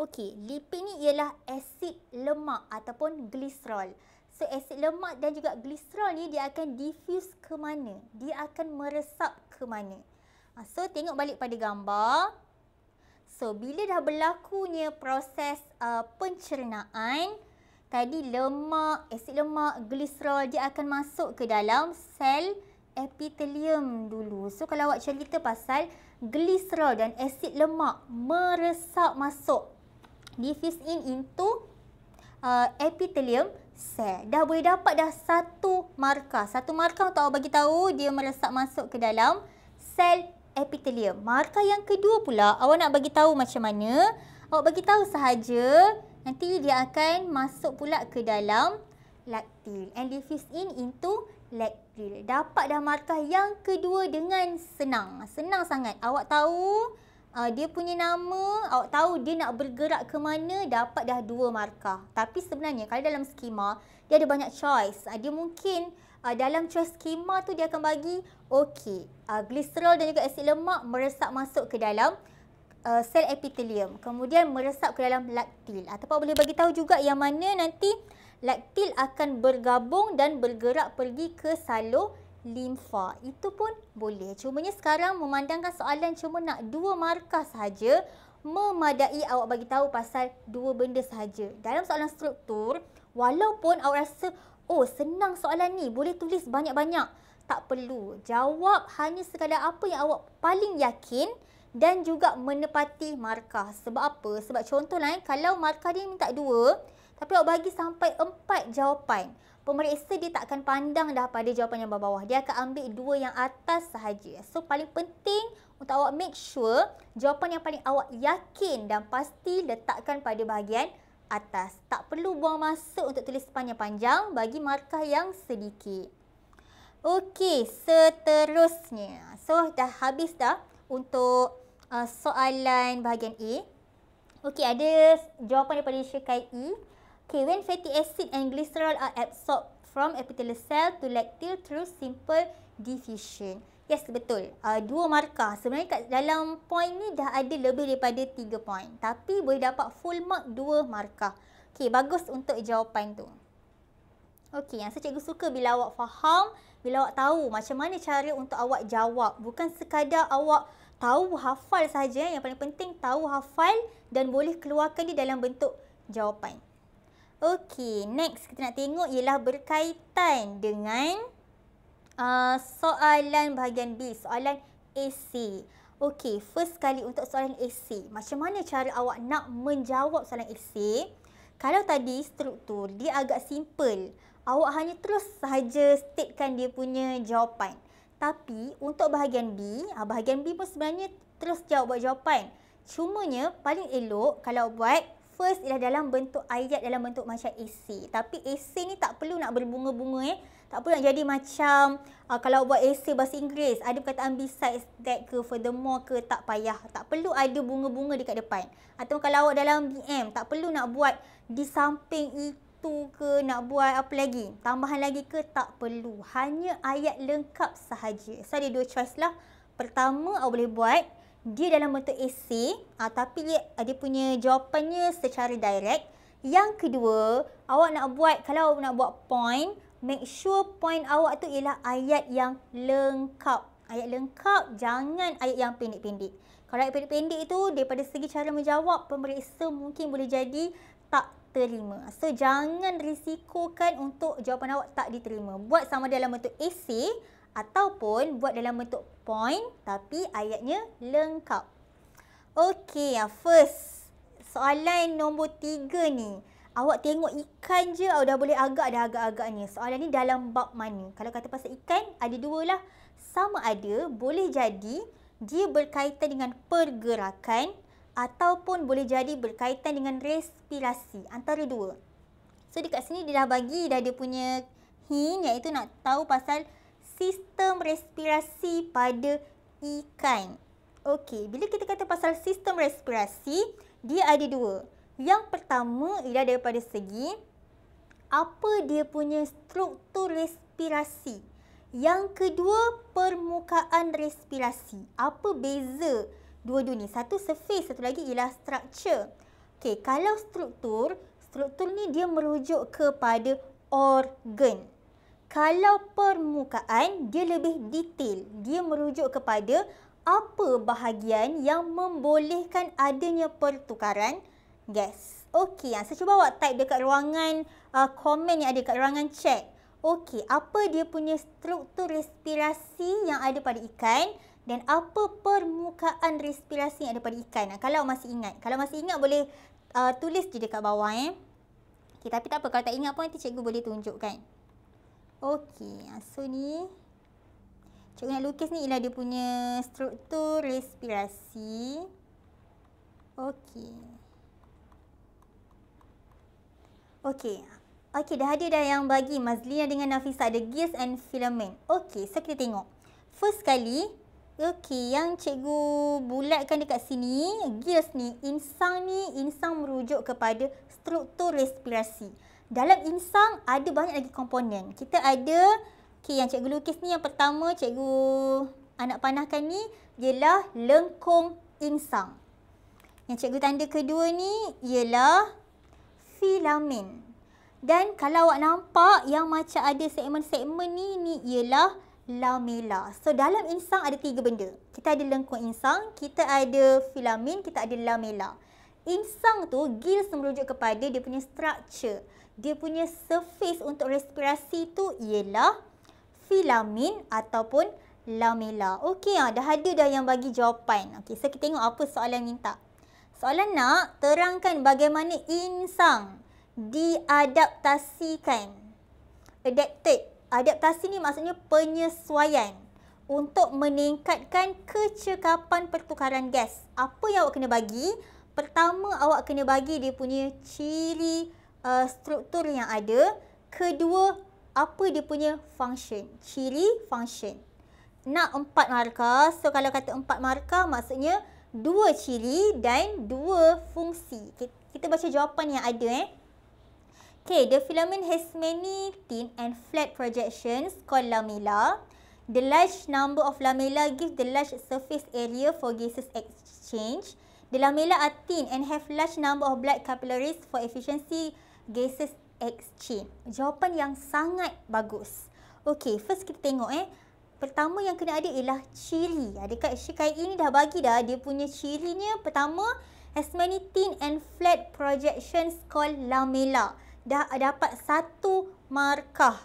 okey lipid ni ialah asid lemak ataupun glycerol So asid lemak dan juga glycerol ni dia akan diffuse ke mana? Dia akan meresap ke mana? Ah, so tengok balik pada gambar. So bila dah berlakunya proses uh, pencernaan, tadi lemak, asid lemak, glycerol dia akan masuk ke dalam sel epithelium dulu. So kalau awak cerita pasal glycerol dan asid lemak meresap masuk, diffuse in into uh, epithelium sel. Dah boleh dapat dah satu markah. Satu markah untuk awak bagi tahu dia meresap masuk ke dalam sel epitelium. Markah yang kedua pula awak nak bagi tahu macam mana? Awak bagi tahu sahaja nanti dia akan masuk pula ke dalam lactil and diffuse in into lactil. Dapat dah markah yang kedua dengan senang. Senang sangat. Awak tahu uh, dia punya nama, awak tahu dia nak bergerak ke mana, dapat dah dua markah. Tapi sebenarnya kalau dalam skema, dia ada banyak choice. Uh, dia mungkin uh, dalam choice skema tu dia akan bagi, okey, uh, glycerol dan juga asid lemak meresap masuk ke dalam uh, sel epithelium. Kemudian meresap ke dalam laktil. Ataupun boleh bagi tahu juga yang mana nanti laktil akan bergabung dan bergerak pergi ke salur limfa. Itu pun boleh. Cuma ni sekarang memandangkan soalan cuma nak dua markah sahaja, memadai awak bagi tahu pasal dua benda sahaja. Dalam soalan struktur, walaupun awak rasa, oh senang soalan ni, boleh tulis banyak-banyak. Tak perlu. Jawab hanya sekadar apa yang awak paling yakin dan juga menepati markah. Sebab apa? Sebab contoh lain, kalau markah dia minta dua, tapi awak bagi sampai empat jawapan pemeriksa dia tak akan pandang dah pada jawapan yang bawah-bawah. Dia akan ambil dua yang atas sahaja. So, paling penting untuk awak make sure jawapan yang paling awak yakin dan pasti letakkan pada bahagian atas. Tak perlu buang masa untuk tulis panjang-panjang bagi markah yang sedikit. Okey, seterusnya. So, dah habis dah untuk uh, soalan bahagian A. Okey, ada jawapan daripada Syekai E. Okay, when fatty acid and glycerol are absorbed from epithelial cell to lactate through simple diffusion. Yes, betul. Uh, dua markah. Sebenarnya kat dalam point ni dah ada lebih daripada tiga point. Tapi boleh dapat full mark dua markah. Okay, bagus untuk jawapan tu. Okay, yang saya cikgu suka bila awak faham, bila awak tahu macam mana cara untuk awak jawab. Bukan sekadar awak tahu hafal saja Yang paling penting tahu hafal dan boleh keluarkan dia dalam bentuk jawapan. Okey, next kita nak tengok ialah berkaitan dengan uh, soalan bahagian B, soalan AC. Okey, first sekali untuk soalan AC. Macam mana cara awak nak menjawab soalan AC? Kalau tadi struktur dia agak simple. Awak hanya terus sahaja statekan dia punya jawapan. Tapi untuk bahagian B, ah, bahagian B pun sebenarnya terus jawab buat jawapan. Cumanya paling elok kalau buat First ialah dalam bentuk ayat dalam bentuk macam esay. Tapi esay ni tak perlu nak berbunga-bunga eh. Tak perlu nak jadi macam uh, kalau buat esay bahasa Inggeris. Ada perkataan besides that ke furthermore ke tak payah. Tak perlu ada bunga-bunga dekat depan. Atau kalau awak dalam BM tak perlu nak buat di samping itu ke nak buat apa lagi. Tambahan lagi ke tak perlu. Hanya ayat lengkap sahaja. So ada dua choice lah. Pertama awak boleh buat dia dalam bentuk esei uh, ah, tapi dia, ah, dia punya jawapannya secara direct. Yang kedua, awak nak buat, kalau awak nak buat point, make sure point awak tu ialah ayat yang lengkap. Ayat lengkap, jangan ayat yang pendek-pendek. Kalau ayat pendek-pendek itu, tu, daripada segi cara menjawab, pemeriksa mungkin boleh jadi tak terima. So, jangan risikokan untuk jawapan awak tak diterima. Buat sama dalam bentuk esei, ataupun buat dalam bentuk point tapi ayatnya lengkap. Okey, first. Soalan nombor tiga ni. Awak tengok ikan je, awak dah boleh agak dah agak-agaknya. Soalan ni dalam bab mana? Kalau kata pasal ikan, ada dua lah. Sama ada, boleh jadi dia berkaitan dengan pergerakan ataupun boleh jadi berkaitan dengan respirasi. Antara dua. So, dekat sini dia dah bagi, dah dia punya hint iaitu nak tahu pasal sistem respirasi pada ikan. Okey, bila kita kata pasal sistem respirasi, dia ada dua. Yang pertama ialah daripada segi apa dia punya struktur respirasi. Yang kedua, permukaan respirasi. Apa beza dua-dua ni? Satu surface, satu lagi ialah structure. Okey, kalau struktur, struktur ni dia merujuk kepada organ kalau permukaan dia lebih detail dia merujuk kepada apa bahagian yang membolehkan adanya pertukaran gas okey yang saya cuba awak type dekat ruangan uh, komen yang ada dekat ruangan chat okey apa dia punya struktur respirasi yang ada pada ikan dan apa permukaan respirasi yang ada pada ikan Nah, kalau masih ingat kalau masih ingat boleh uh, tulis je dekat bawah eh okay, tapi tak apa kalau tak ingat pun nanti cikgu boleh tunjukkan Okey, so ni cikgu nak lukis ni ialah dia punya struktur respirasi. Okey. Okey. Okey, dah ada dah yang bagi Mazlina dengan Nafisa ada gears and filament. Okey, so kita tengok. First kali, okey, yang cikgu bulatkan dekat sini, gears ni, insang ni, insang merujuk kepada struktur respirasi. Dalam insang ada banyak lagi komponen. Kita ada okay, yang cikgu lukis ni yang pertama cikgu anak panahkan ni ialah lengkung insang. Yang cikgu tanda kedua ni ialah filamen. Dan kalau awak nampak yang macam ada segmen-segmen ni ni ialah lamela. So dalam insang ada tiga benda. Kita ada lengkung insang, kita ada filamen, kita ada lamela. Insang tu gills semerujuk kepada dia punya structure dia punya surface untuk respirasi tu ialah filamin ataupun lamela. Okey, ah, dah ada dah yang bagi jawapan. Okey, so kita tengok apa soalan minta. Soalan nak terangkan bagaimana insan diadaptasikan. Adapted. Adaptasi ni maksudnya penyesuaian untuk meningkatkan kecekapan pertukaran gas. Apa yang awak kena bagi? Pertama, awak kena bagi dia punya ciri-ciri uh, struktur yang ada. Kedua, apa dia punya function. Ciri function. Nak empat markah. So, kalau kata empat markah maksudnya dua ciri dan dua fungsi. Kita baca jawapan yang ada eh. Okay, the filament has many thin and flat projections called lamella. The large number of lamella gives the large surface area for gases exchange. The lamella are thin and have large number of blood capillaries for efficiency gases exchange? Jawapan yang sangat bagus. Okey, first kita tengok eh. Pertama yang kena ada ialah ciri. Dekat Shikai ini dah bagi dah dia punya cirinya. Pertama, as many thin and flat projections called lamella. Dah dapat satu markah.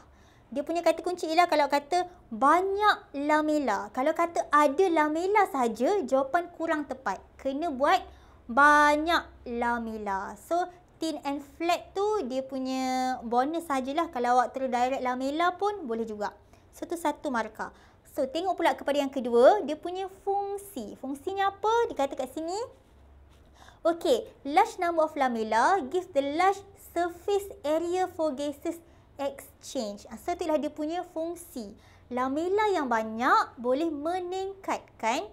Dia punya kata kunci ialah kalau kata banyak lamella. Kalau kata ada lamella saja jawapan kurang tepat. Kena buat banyak lamella. So, thin and flat tu dia punya bonus sajalah kalau awak terus direct lamela pun boleh juga. So tu satu markah. So tengok pula kepada yang kedua, dia punya fungsi. Fungsinya apa? Dikata kat sini. Okay, large number of lamella gives the large surface area for gases exchange. Ah, so itulah dia punya fungsi. lamella yang banyak boleh meningkatkan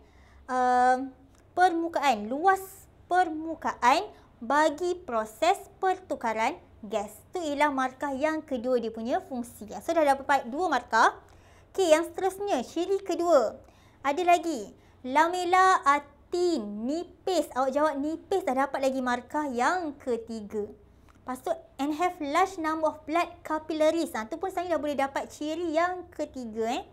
uh, permukaan, luas permukaan bagi proses pertukaran gas. Tu ialah markah yang kedua dia punya fungsi. Ah, so dah dapat dua markah. Okey, yang seterusnya ciri kedua. Ada lagi. Lamela atin nipis. Awak jawab nipis dah dapat lagi markah yang ketiga. Pastu and have large number of blood capillaries. Ah tu pun saya dah boleh dapat ciri yang ketiga eh.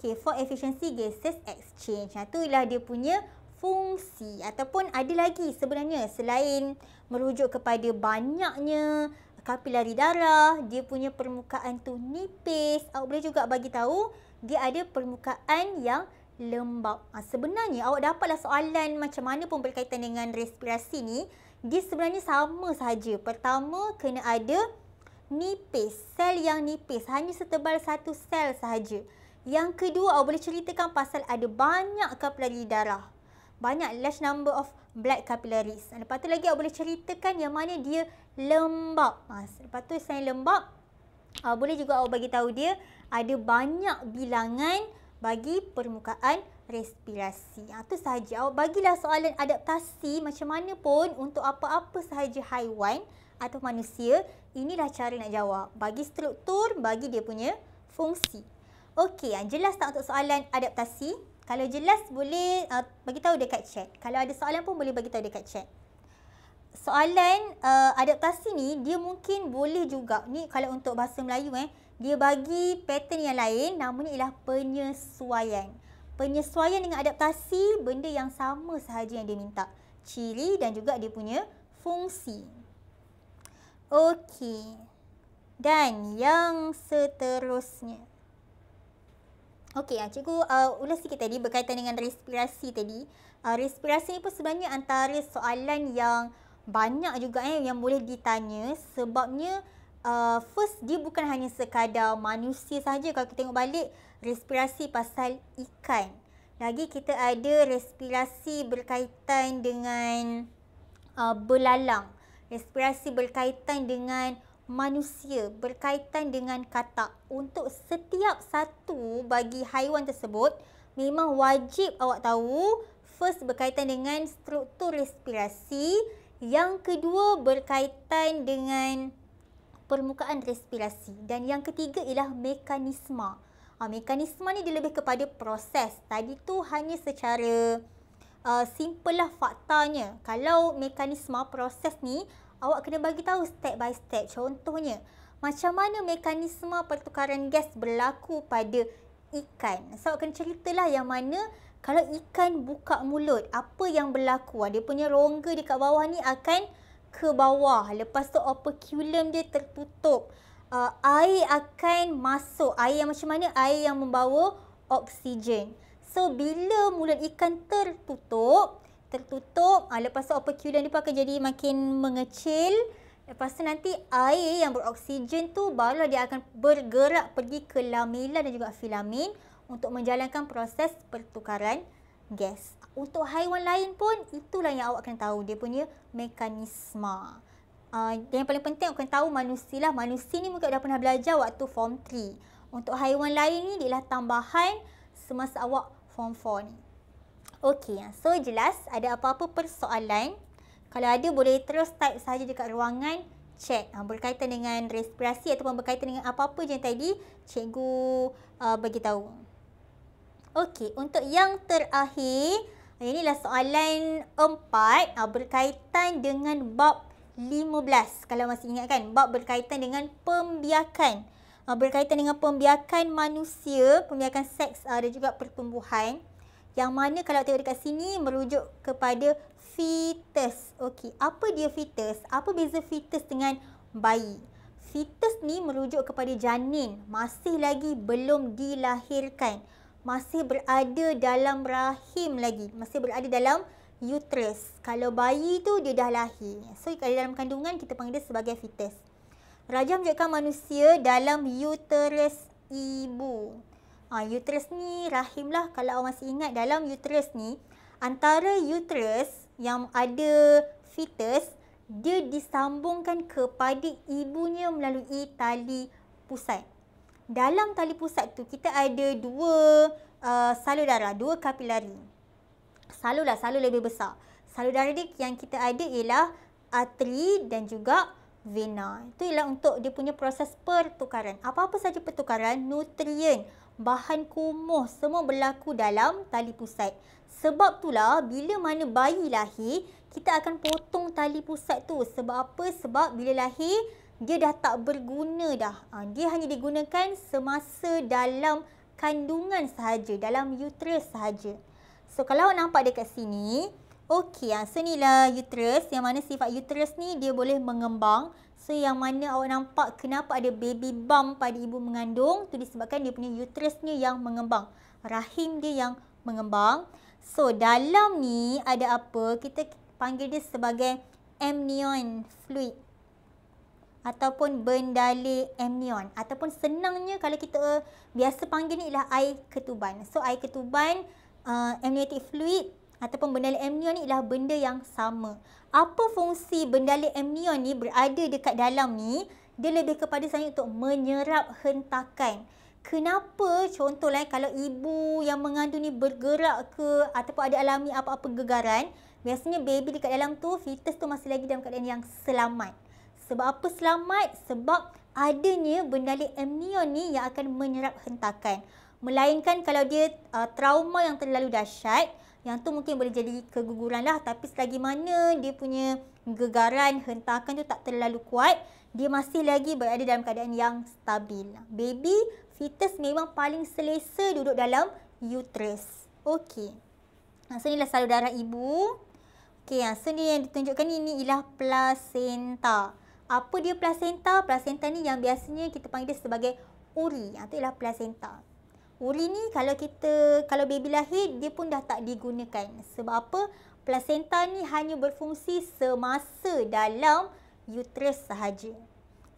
Okay, for efficiency gases exchange. Ha, ah, itulah dia punya fungsi ataupun ada lagi sebenarnya selain merujuk kepada banyaknya kapilari darah, dia punya permukaan tu nipis. Awak boleh juga bagi tahu dia ada permukaan yang lembap. Ha, sebenarnya awak dapatlah soalan macam mana pun berkaitan dengan respirasi ni, dia sebenarnya sama sahaja. Pertama kena ada nipis, sel yang nipis, hanya setebal satu sel sahaja. Yang kedua, awak boleh ceritakan pasal ada banyak kapilari darah banyak large number of black capillaries. Lepas tu lagi awak boleh ceritakan yang mana dia lembap. Ha, lepas tu sign lembap, awak boleh juga awak bagi tahu dia ada banyak bilangan bagi permukaan respirasi. Itu ha, sahaja. Awak bagilah soalan adaptasi macam mana pun untuk apa-apa sahaja haiwan atau manusia. Inilah cara nak jawab. Bagi struktur, bagi dia punya fungsi. Okey, ha, jelas tak untuk soalan Adaptasi. Kalau jelas boleh uh, bagi tahu dekat chat. Kalau ada soalan pun boleh bagi tahu dekat chat. Soalan uh, adaptasi ni dia mungkin boleh juga. Ni kalau untuk bahasa Melayu eh, dia bagi pattern yang lain namanya ialah penyesuaian. Penyesuaian dengan adaptasi benda yang sama sahaja yang dia minta. Ciri dan juga dia punya fungsi. Okey. Dan yang seterusnya. Okey, ah, cikgu uh, ulas sikit tadi berkaitan dengan respirasi tadi. Uh, respirasi ni pun sebenarnya antara soalan yang banyak juga eh, yang boleh ditanya sebabnya uh, first dia bukan hanya sekadar manusia saja kalau kita tengok balik respirasi pasal ikan. Lagi kita ada respirasi berkaitan dengan uh, belalang. Respirasi berkaitan dengan manusia berkaitan dengan katak untuk setiap satu bagi haiwan tersebut memang wajib awak tahu first berkaitan dengan struktur respirasi yang kedua berkaitan dengan permukaan respirasi dan yang ketiga ialah mekanisma. Ha, mekanisma ni dia lebih kepada proses. Tadi tu hanya secara uh, simple lah faktanya. Kalau mekanisma proses ni awak kena bagi tahu step by step. Contohnya, macam mana mekanisme pertukaran gas berlaku pada ikan. So, awak kena ceritalah yang mana kalau ikan buka mulut, apa yang berlaku? Dia punya rongga dekat bawah ni akan ke bawah. Lepas tu, operculum dia tertutup. Uh, air akan masuk. Air yang macam mana? Air yang membawa oksigen. So, bila mulut ikan tertutup, tertutup. Ha, lepas tu operculum dia akan jadi makin mengecil. Lepas tu nanti air yang beroksigen tu barulah dia akan bergerak pergi ke lamela dan juga filamin untuk menjalankan proses pertukaran gas. Untuk haiwan lain pun itulah yang awak kena tahu dia punya mekanisma. Uh, yang paling penting awak kena tahu manusia lah. Manusia ni mungkin awak dah pernah belajar waktu form 3. Untuk haiwan lain ni dia tambahan semasa awak form 4 ni. Okey, so jelas ada apa-apa persoalan. Kalau ada boleh terus type saja dekat ruangan chat ah, ha, berkaitan dengan respirasi ataupun berkaitan dengan apa-apa je yang tadi cikgu uh, ah, bagi tahu. Okey, untuk yang terakhir, ini inilah soalan empat. ha, berkaitan dengan bab 15. Kalau masih ingat kan, bab berkaitan dengan pembiakan. Ha, berkaitan dengan pembiakan manusia, pembiakan seks uh, dan juga pertumbuhan. Yang mana kalau tengok dekat sini merujuk kepada fetus. Okey, apa dia fetus? Apa beza fetus dengan bayi? Fetus ni merujuk kepada janin. Masih lagi belum dilahirkan. Masih berada dalam rahim lagi. Masih berada dalam uterus. Kalau bayi tu dia dah lahir. So, kalau dalam kandungan kita panggil dia sebagai fetus. Rajah menunjukkan manusia dalam uterus ibu. Ha, uterus ni rahim lah kalau awak masih ingat dalam uterus ni antara uterus yang ada fetus dia disambungkan kepada ibunya melalui tali pusat. Dalam tali pusat tu kita ada dua uh, salur darah, dua kapilari. Salur lah, salur lebih besar. Salur darah dia yang kita ada ialah arteri dan juga vena. Itu ialah untuk dia punya proses pertukaran. Apa-apa saja pertukaran, nutrien bahan kumuh semua berlaku dalam tali pusat. Sebab itulah bila mana bayi lahir, kita akan potong tali pusat tu. Sebab apa? Sebab bila lahir, dia dah tak berguna dah. Ha, dia hanya digunakan semasa dalam kandungan sahaja, dalam uterus sahaja. So, kalau awak nampak dekat sini, okey, ha, so inilah uterus. Yang mana sifat uterus ni, dia boleh mengembang. So yang mana awak nampak kenapa ada baby bump pada ibu mengandung tu disebabkan dia punya uterusnya yang mengembang. Rahim dia yang mengembang. So dalam ni ada apa? Kita panggil dia sebagai amnion fluid. Ataupun bendali amnion. Ataupun senangnya kalau kita uh, biasa panggil ni ialah air ketuban. So air ketuban, uh, amniotic fluid ataupun bendali amnion ni ialah benda yang sama apa fungsi bendalik amnion ni berada dekat dalam ni, dia lebih kepada saya untuk menyerap hentakan. Kenapa contohlah eh, kalau ibu yang mengandung ni bergerak ke ataupun ada alami apa-apa gegaran, biasanya baby dekat dalam tu, fetus tu masih lagi dalam keadaan yang selamat. Sebab apa selamat? Sebab adanya bendalik amnion ni yang akan menyerap hentakan. Melainkan kalau dia uh, trauma yang terlalu dahsyat, yang tu mungkin boleh jadi keguguran lah. Tapi selagi mana dia punya gegaran, hentakan tu tak terlalu kuat. Dia masih lagi berada dalam keadaan yang stabil. Baby, fetus memang paling selesa duduk dalam uterus. Okey. Ha, so, ni lah salur darah ibu. Okey, ha, so ni yang ditunjukkan ni, ni ialah plasenta. Apa dia plasenta? Plasenta ni yang biasanya kita panggil dia sebagai uri. Itu ha, ialah plasenta. Uli ni kalau kita, kalau baby lahir, dia pun dah tak digunakan. Sebab apa? Placenta ni hanya berfungsi semasa dalam uterus sahaja.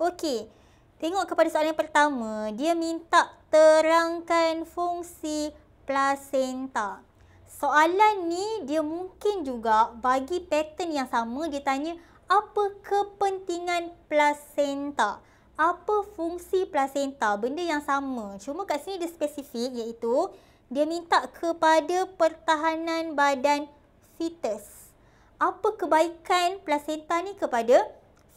Okey, tengok kepada soalan yang pertama. Dia minta terangkan fungsi placenta. Soalan ni dia mungkin juga bagi pattern yang sama dia tanya apa kepentingan placenta. Placenta apa fungsi placenta, benda yang sama. Cuma kat sini dia spesifik iaitu dia minta kepada pertahanan badan fetus. Apa kebaikan placenta ni kepada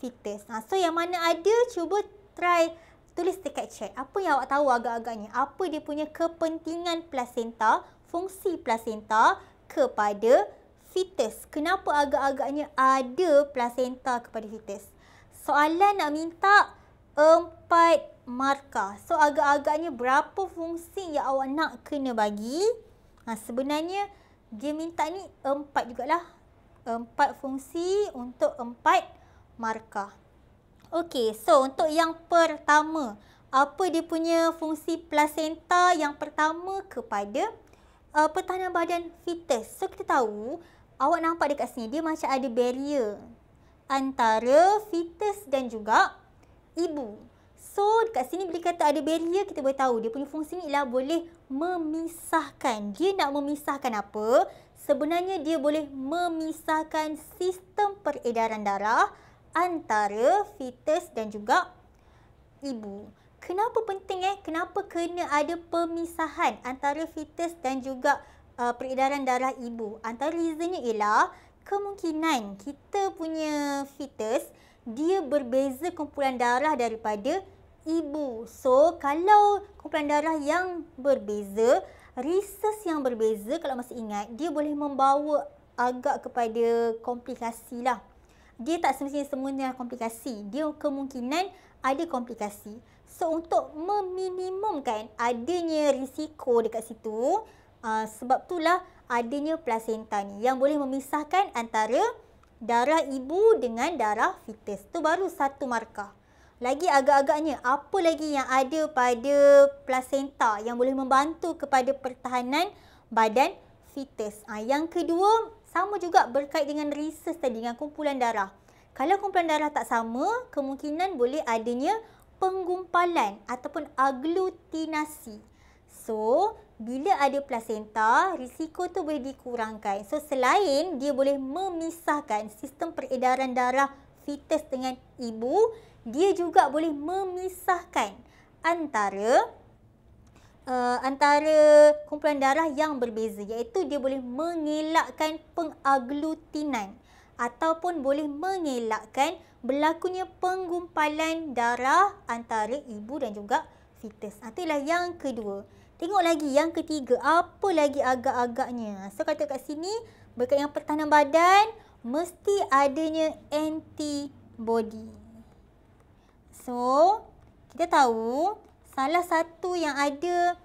fetus. Nah, ha, so yang mana ada, cuba try tulis dekat chat. Apa yang awak tahu agak-agaknya? Apa dia punya kepentingan placenta, fungsi placenta kepada fetus. Kenapa agak-agaknya ada placenta kepada fetus? Soalan nak minta empat markah. So agak-agaknya berapa fungsi yang awak nak kena bagi. Ha, sebenarnya dia minta ni empat jugalah. Empat fungsi untuk empat markah. Okey, so untuk yang pertama. Apa dia punya fungsi placenta yang pertama kepada uh, pertahanan badan fetus. So kita tahu awak nampak dekat sini dia macam ada barrier antara fetus dan juga ibu. So, kat sini bila kata ada barrier, kita boleh tahu dia punya fungsi ni ialah boleh memisahkan. Dia nak memisahkan apa? Sebenarnya dia boleh memisahkan sistem peredaran darah antara fetus dan juga ibu. Kenapa penting eh? Kenapa kena ada pemisahan antara fetus dan juga uh, peredaran darah ibu? Antara reasonnya ialah kemungkinan kita punya fetus dia berbeza kumpulan darah daripada ibu. So, kalau kumpulan darah yang berbeza, rhesus yang berbeza, kalau masih ingat, dia boleh membawa agak kepada komplikasi lah. Dia tak semestinya semuanya komplikasi. Dia kemungkinan ada komplikasi. So, untuk meminimumkan adanya risiko dekat situ, uh, sebab itulah adanya placenta ni yang boleh memisahkan antara darah ibu dengan darah fetus. Tu baru satu markah. Lagi agak-agaknya, apa lagi yang ada pada placenta yang boleh membantu kepada pertahanan badan fetus. Ha, ah, yang kedua, sama juga berkait dengan research tadi, dengan kumpulan darah. Kalau kumpulan darah tak sama, kemungkinan boleh adanya penggumpalan ataupun aglutinasi. So, bila ada placenta, risiko tu boleh dikurangkan. So selain dia boleh memisahkan sistem peredaran darah fetus dengan ibu, dia juga boleh memisahkan antara uh, antara kumpulan darah yang berbeza iaitu dia boleh mengelakkan pengaglutinan ataupun boleh mengelakkan berlakunya penggumpalan darah antara ibu dan juga fetus. Itulah yang kedua. Tengok lagi yang ketiga. Apa lagi agak-agaknya? So, kata kat sini, berkat yang pertahanan badan, mesti adanya antibody. So, kita tahu salah satu yang ada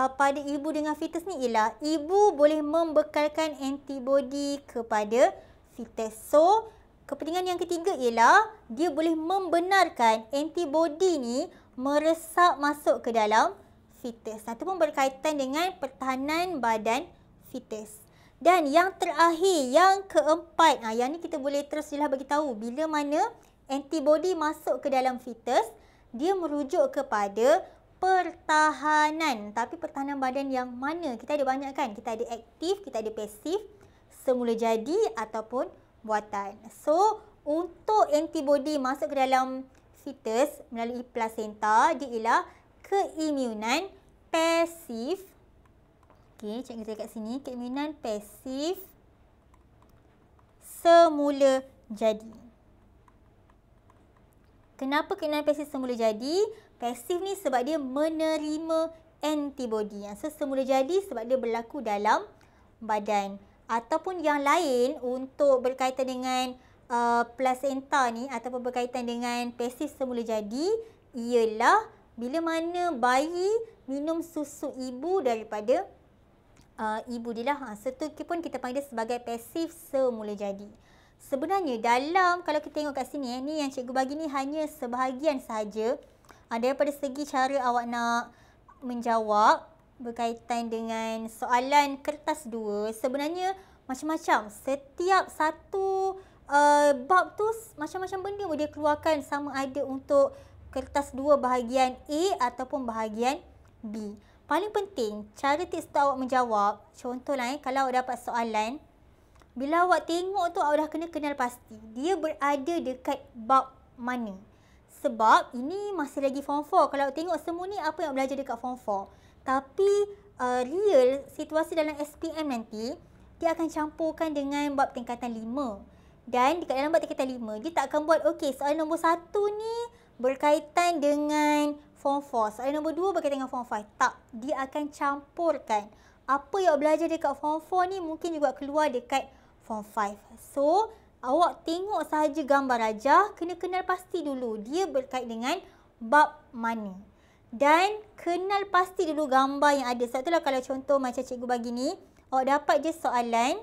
uh, pada ibu dengan fetus ni ialah ibu boleh membekalkan antibody kepada fetus. So, kepentingan yang ketiga ialah dia boleh membenarkan antibody ni meresap masuk ke dalam fetus. Satu pun berkaitan dengan pertahanan badan fetus. Dan yang terakhir, yang keempat, ha, yang ni kita boleh terus jelah beritahu bila mana antibody masuk ke dalam fetus, dia merujuk kepada pertahanan. Tapi pertahanan badan yang mana? Kita ada banyak kan? Kita ada aktif, kita ada pasif, semula jadi ataupun buatan. So, untuk antibody masuk ke dalam fetus melalui placenta, dia ialah keimunan pasif. Okey, cikgu kata kat sini keimunan pasif semula jadi. Kenapa keimunan pasif semula jadi? Pasif ni sebab dia menerima antibodi. Yang so, semula jadi sebab dia berlaku dalam badan ataupun yang lain untuk berkaitan dengan uh, placenta ni ataupun berkaitan dengan pasif semula jadi ialah bila mana bayi minum susu ibu daripada uh, ibu dia lah. Ha, serta pun kita panggil sebagai pasif semula jadi. Sebenarnya dalam kalau kita tengok kat sini eh, ni yang cikgu bagi ni hanya sebahagian sahaja ha, daripada segi cara awak nak menjawab berkaitan dengan soalan kertas dua. sebenarnya macam-macam setiap satu uh, bab tu macam-macam benda boleh keluarkan sama ada untuk kertas dua bahagian A ataupun bahagian B. Paling penting, cara tips tu awak menjawab, contohlah eh, kalau awak dapat soalan, bila awak tengok tu awak dah kena kenal pasti, dia berada dekat bab mana. Sebab ini masih lagi form 4. Kalau tengok semua ni apa yang belajar dekat form 4. Tapi uh, real situasi dalam SPM nanti, dia akan campurkan dengan bab tingkatan 5. Dan dekat dalam bab tingkatan 5, dia tak akan buat, okey soalan nombor 1 ni, berkaitan dengan form 4. Soalan nombor 2 berkaitan dengan form 5. Tak, dia akan campurkan. Apa yang awak belajar dekat form 4 ni mungkin juga keluar dekat form 5. So, awak tengok sahaja gambar raja, kena kenal pasti dulu. Dia berkait dengan bab mana. Dan kenal pasti dulu gambar yang ada. Sebab itulah kalau contoh macam cikgu bagi ni, awak dapat je soalan.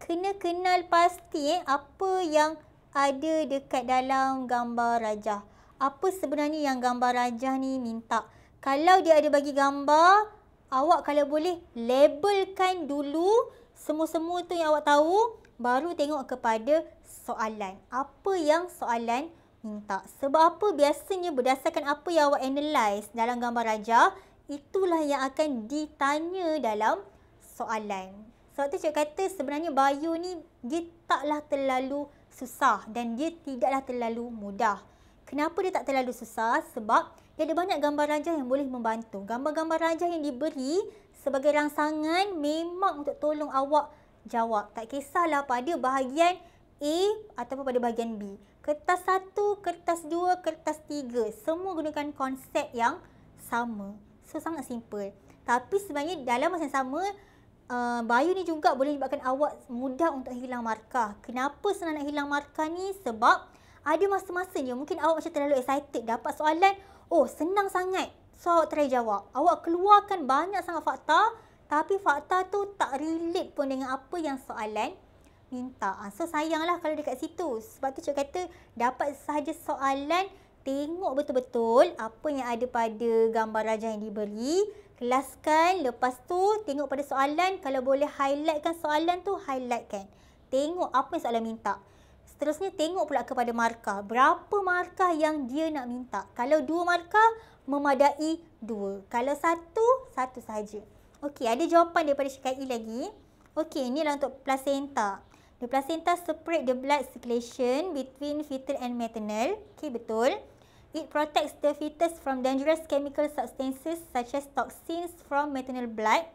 Kena kenal pasti eh, apa yang ada dekat dalam gambar rajah. Apa sebenarnya yang gambar rajah ni minta? Kalau dia ada bagi gambar, awak kalau boleh labelkan dulu semua-semua tu yang awak tahu, baru tengok kepada soalan. Apa yang soalan minta? Sebab apa biasanya berdasarkan apa yang awak analyse dalam gambar rajah, itulah yang akan ditanya dalam soalan. Sebab tu cik kata sebenarnya bio ni dia taklah terlalu susah dan dia tidaklah terlalu mudah. Kenapa dia tak terlalu susah? Sebab dia ada banyak gambar rajah yang boleh membantu. Gambar-gambar rajah yang diberi sebagai rangsangan memang untuk tolong awak jawab. Tak kisahlah pada bahagian A ataupun pada bahagian B. Kertas satu, kertas dua, kertas tiga, Semua gunakan konsep yang sama. So, sangat simple. Tapi sebenarnya dalam masa yang sama, Eh, bayu ni juga boleh menyebabkan awak mudah untuk hilang markah. Kenapa senang nak hilang markah ni? Sebab ada masa-masa ni mungkin awak macam terlalu excited dapat soalan. Oh, senang sangat. So, awak try jawab. Awak keluarkan banyak sangat fakta tapi fakta tu tak relate pun dengan apa yang soalan minta. Ah, so, sayanglah kalau dekat situ. Sebab tu cik kata dapat sahaja soalan tengok betul-betul apa yang ada pada gambar rajah yang diberi kelaskan lepas tu tengok pada soalan kalau boleh highlightkan soalan tu highlightkan tengok apa yang soalan minta seterusnya tengok pula kepada markah berapa markah yang dia nak minta kalau dua markah memadai dua kalau satu satu saja okey ada jawapan daripada Syekai lagi okey lah untuk placenta the placenta separate the blood circulation between fetal and maternal okey betul It protects the fetus from dangerous chemical substances such as toxins from maternal blood.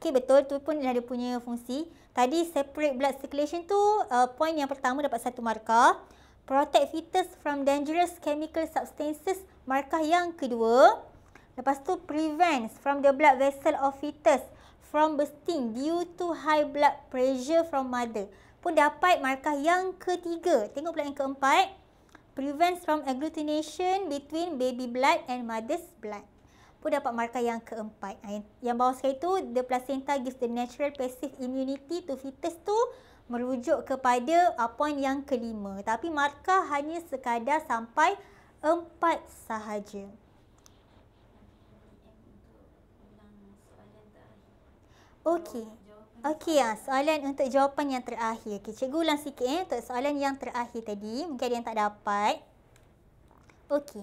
Okay, betul. Itu pun ada punya fungsi. Tadi separate blood circulation tu, uh, point yang pertama dapat satu markah. Protect fetus from dangerous chemical substances, markah yang kedua. Lepas tu, prevents from the blood vessel of fetus from bursting due to high blood pressure from mother. Pun dapat markah yang ketiga. Tengok pula yang keempat prevents from agglutination between baby blood and mother's blood. Pun dapat markah yang keempat. Ah, yang bawah sekali tu, the placenta gives the natural passive immunity to fetus tu merujuk kepada uh, poin yang kelima. Tapi markah hanya sekadar sampai empat sahaja. Okey. Okey, ah, soalan untuk jawapan yang terakhir. Okay, cikgu ulang sikit eh, untuk soalan yang terakhir tadi. Mungkin ada yang tak dapat. Okey.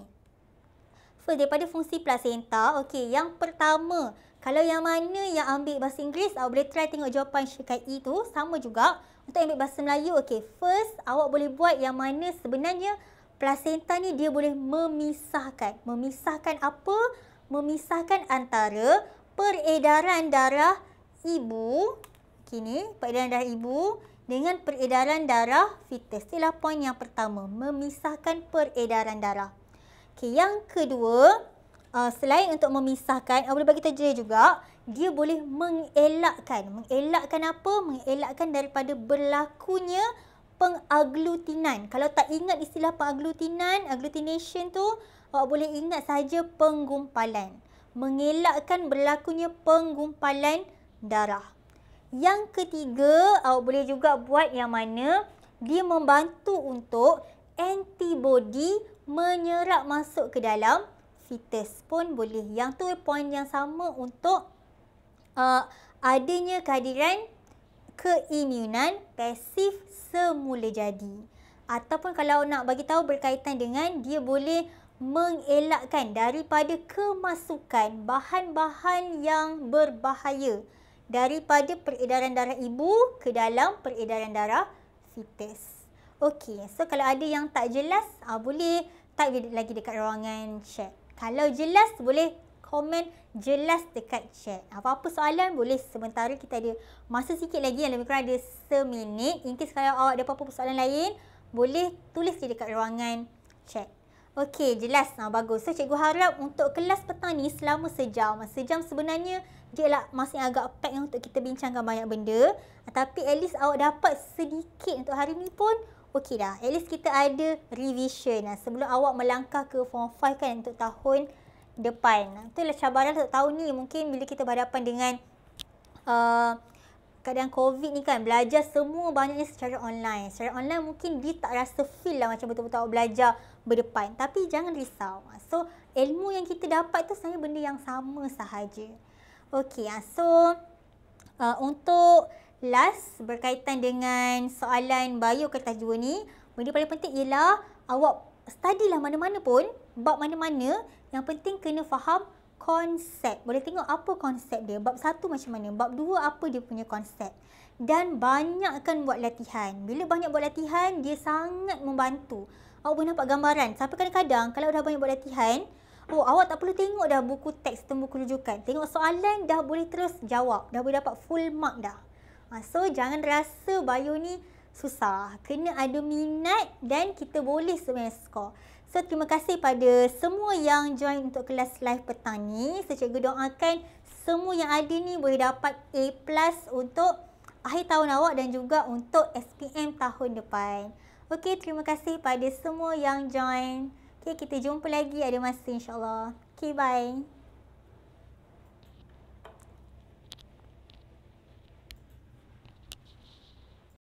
First, daripada fungsi placenta. Okey, yang pertama. Kalau yang mana yang ambil bahasa Inggeris, awak boleh try tengok jawapan syarikat E tu. Sama juga. Untuk ambil bahasa Melayu, okey. First, awak boleh buat yang mana sebenarnya placenta ni dia boleh memisahkan. Memisahkan apa? Memisahkan antara peredaran darah ibu, kini peredaran darah ibu dengan peredaran darah fetus. Itulah poin yang pertama, memisahkan peredaran darah. Okay, yang kedua, uh, selain untuk memisahkan, uh, boleh bagi terjadi juga, dia boleh mengelakkan. Mengelakkan apa? Mengelakkan daripada berlakunya pengaglutinan. Kalau tak ingat istilah pengaglutinan, agglutination tu, awak boleh ingat saja penggumpalan. Mengelakkan berlakunya penggumpalan darah. Yang ketiga, awak boleh juga buat yang mana dia membantu untuk antibodi menyerap masuk ke dalam fetus pun boleh. Yang tu poin yang sama untuk uh, adanya kehadiran keimunan pasif semula jadi. Ataupun kalau nak bagi tahu berkaitan dengan dia boleh mengelakkan daripada kemasukan bahan-bahan yang berbahaya daripada peredaran darah ibu ke dalam peredaran darah fetus. Okey, so kalau ada yang tak jelas, ah boleh type lagi dekat ruangan chat. Kalau jelas boleh komen jelas dekat chat. Apa-apa soalan boleh sementara kita ada masa sikit lagi yang lebih kurang ada seminit. In case kalau awak ada apa-apa soalan lain, boleh tulis di dekat ruangan chat. Okey, jelas. Nah, bagus. So, cikgu harap untuk kelas petang ni selama sejam. Sejam sebenarnya dia lah masih agak pek untuk kita bincangkan banyak benda. Tapi at least awak dapat sedikit untuk hari ni pun okey dah. At least kita ada revision. Nah, Sebelum awak melangkah ke form 5 kan untuk tahun depan. Itulah cabaran untuk tahun ni. Mungkin bila kita berhadapan dengan uh, keadaan COVID ni kan belajar semua banyaknya secara online. Secara online mungkin dia tak rasa feel lah macam betul-betul awak belajar berdepan. Tapi jangan risau. So ilmu yang kita dapat tu sebenarnya benda yang sama sahaja. Okay, ah, so uh, untuk last berkaitan dengan soalan bio kertas dua ni, benda paling penting ialah awak study lah mana-mana pun, bab mana-mana, yang penting kena faham konsep. Boleh tengok apa konsep dia. Bab satu macam mana. Bab dua apa dia punya konsep. Dan banyakkan buat latihan. Bila banyak buat latihan, dia sangat membantu. Awak boleh nampak gambaran. Sampai kadang-kadang, kalau dah banyak buat latihan, oh awak tak perlu tengok dah buku teks atau buku rujukan. Tengok soalan, dah boleh terus jawab. Dah boleh dapat full mark dah. Ah, so, jangan rasa bio ni susah. Kena ada minat dan kita boleh sebenarnya skor. So terima kasih pada semua yang join untuk kelas live petang ni. So cikgu doakan semua yang ada ni boleh dapat A plus untuk akhir tahun awak dan juga untuk SPM tahun depan. Okey, terima kasih pada semua yang join. Okey, kita jumpa lagi ada masa insyaAllah. Okey, bye.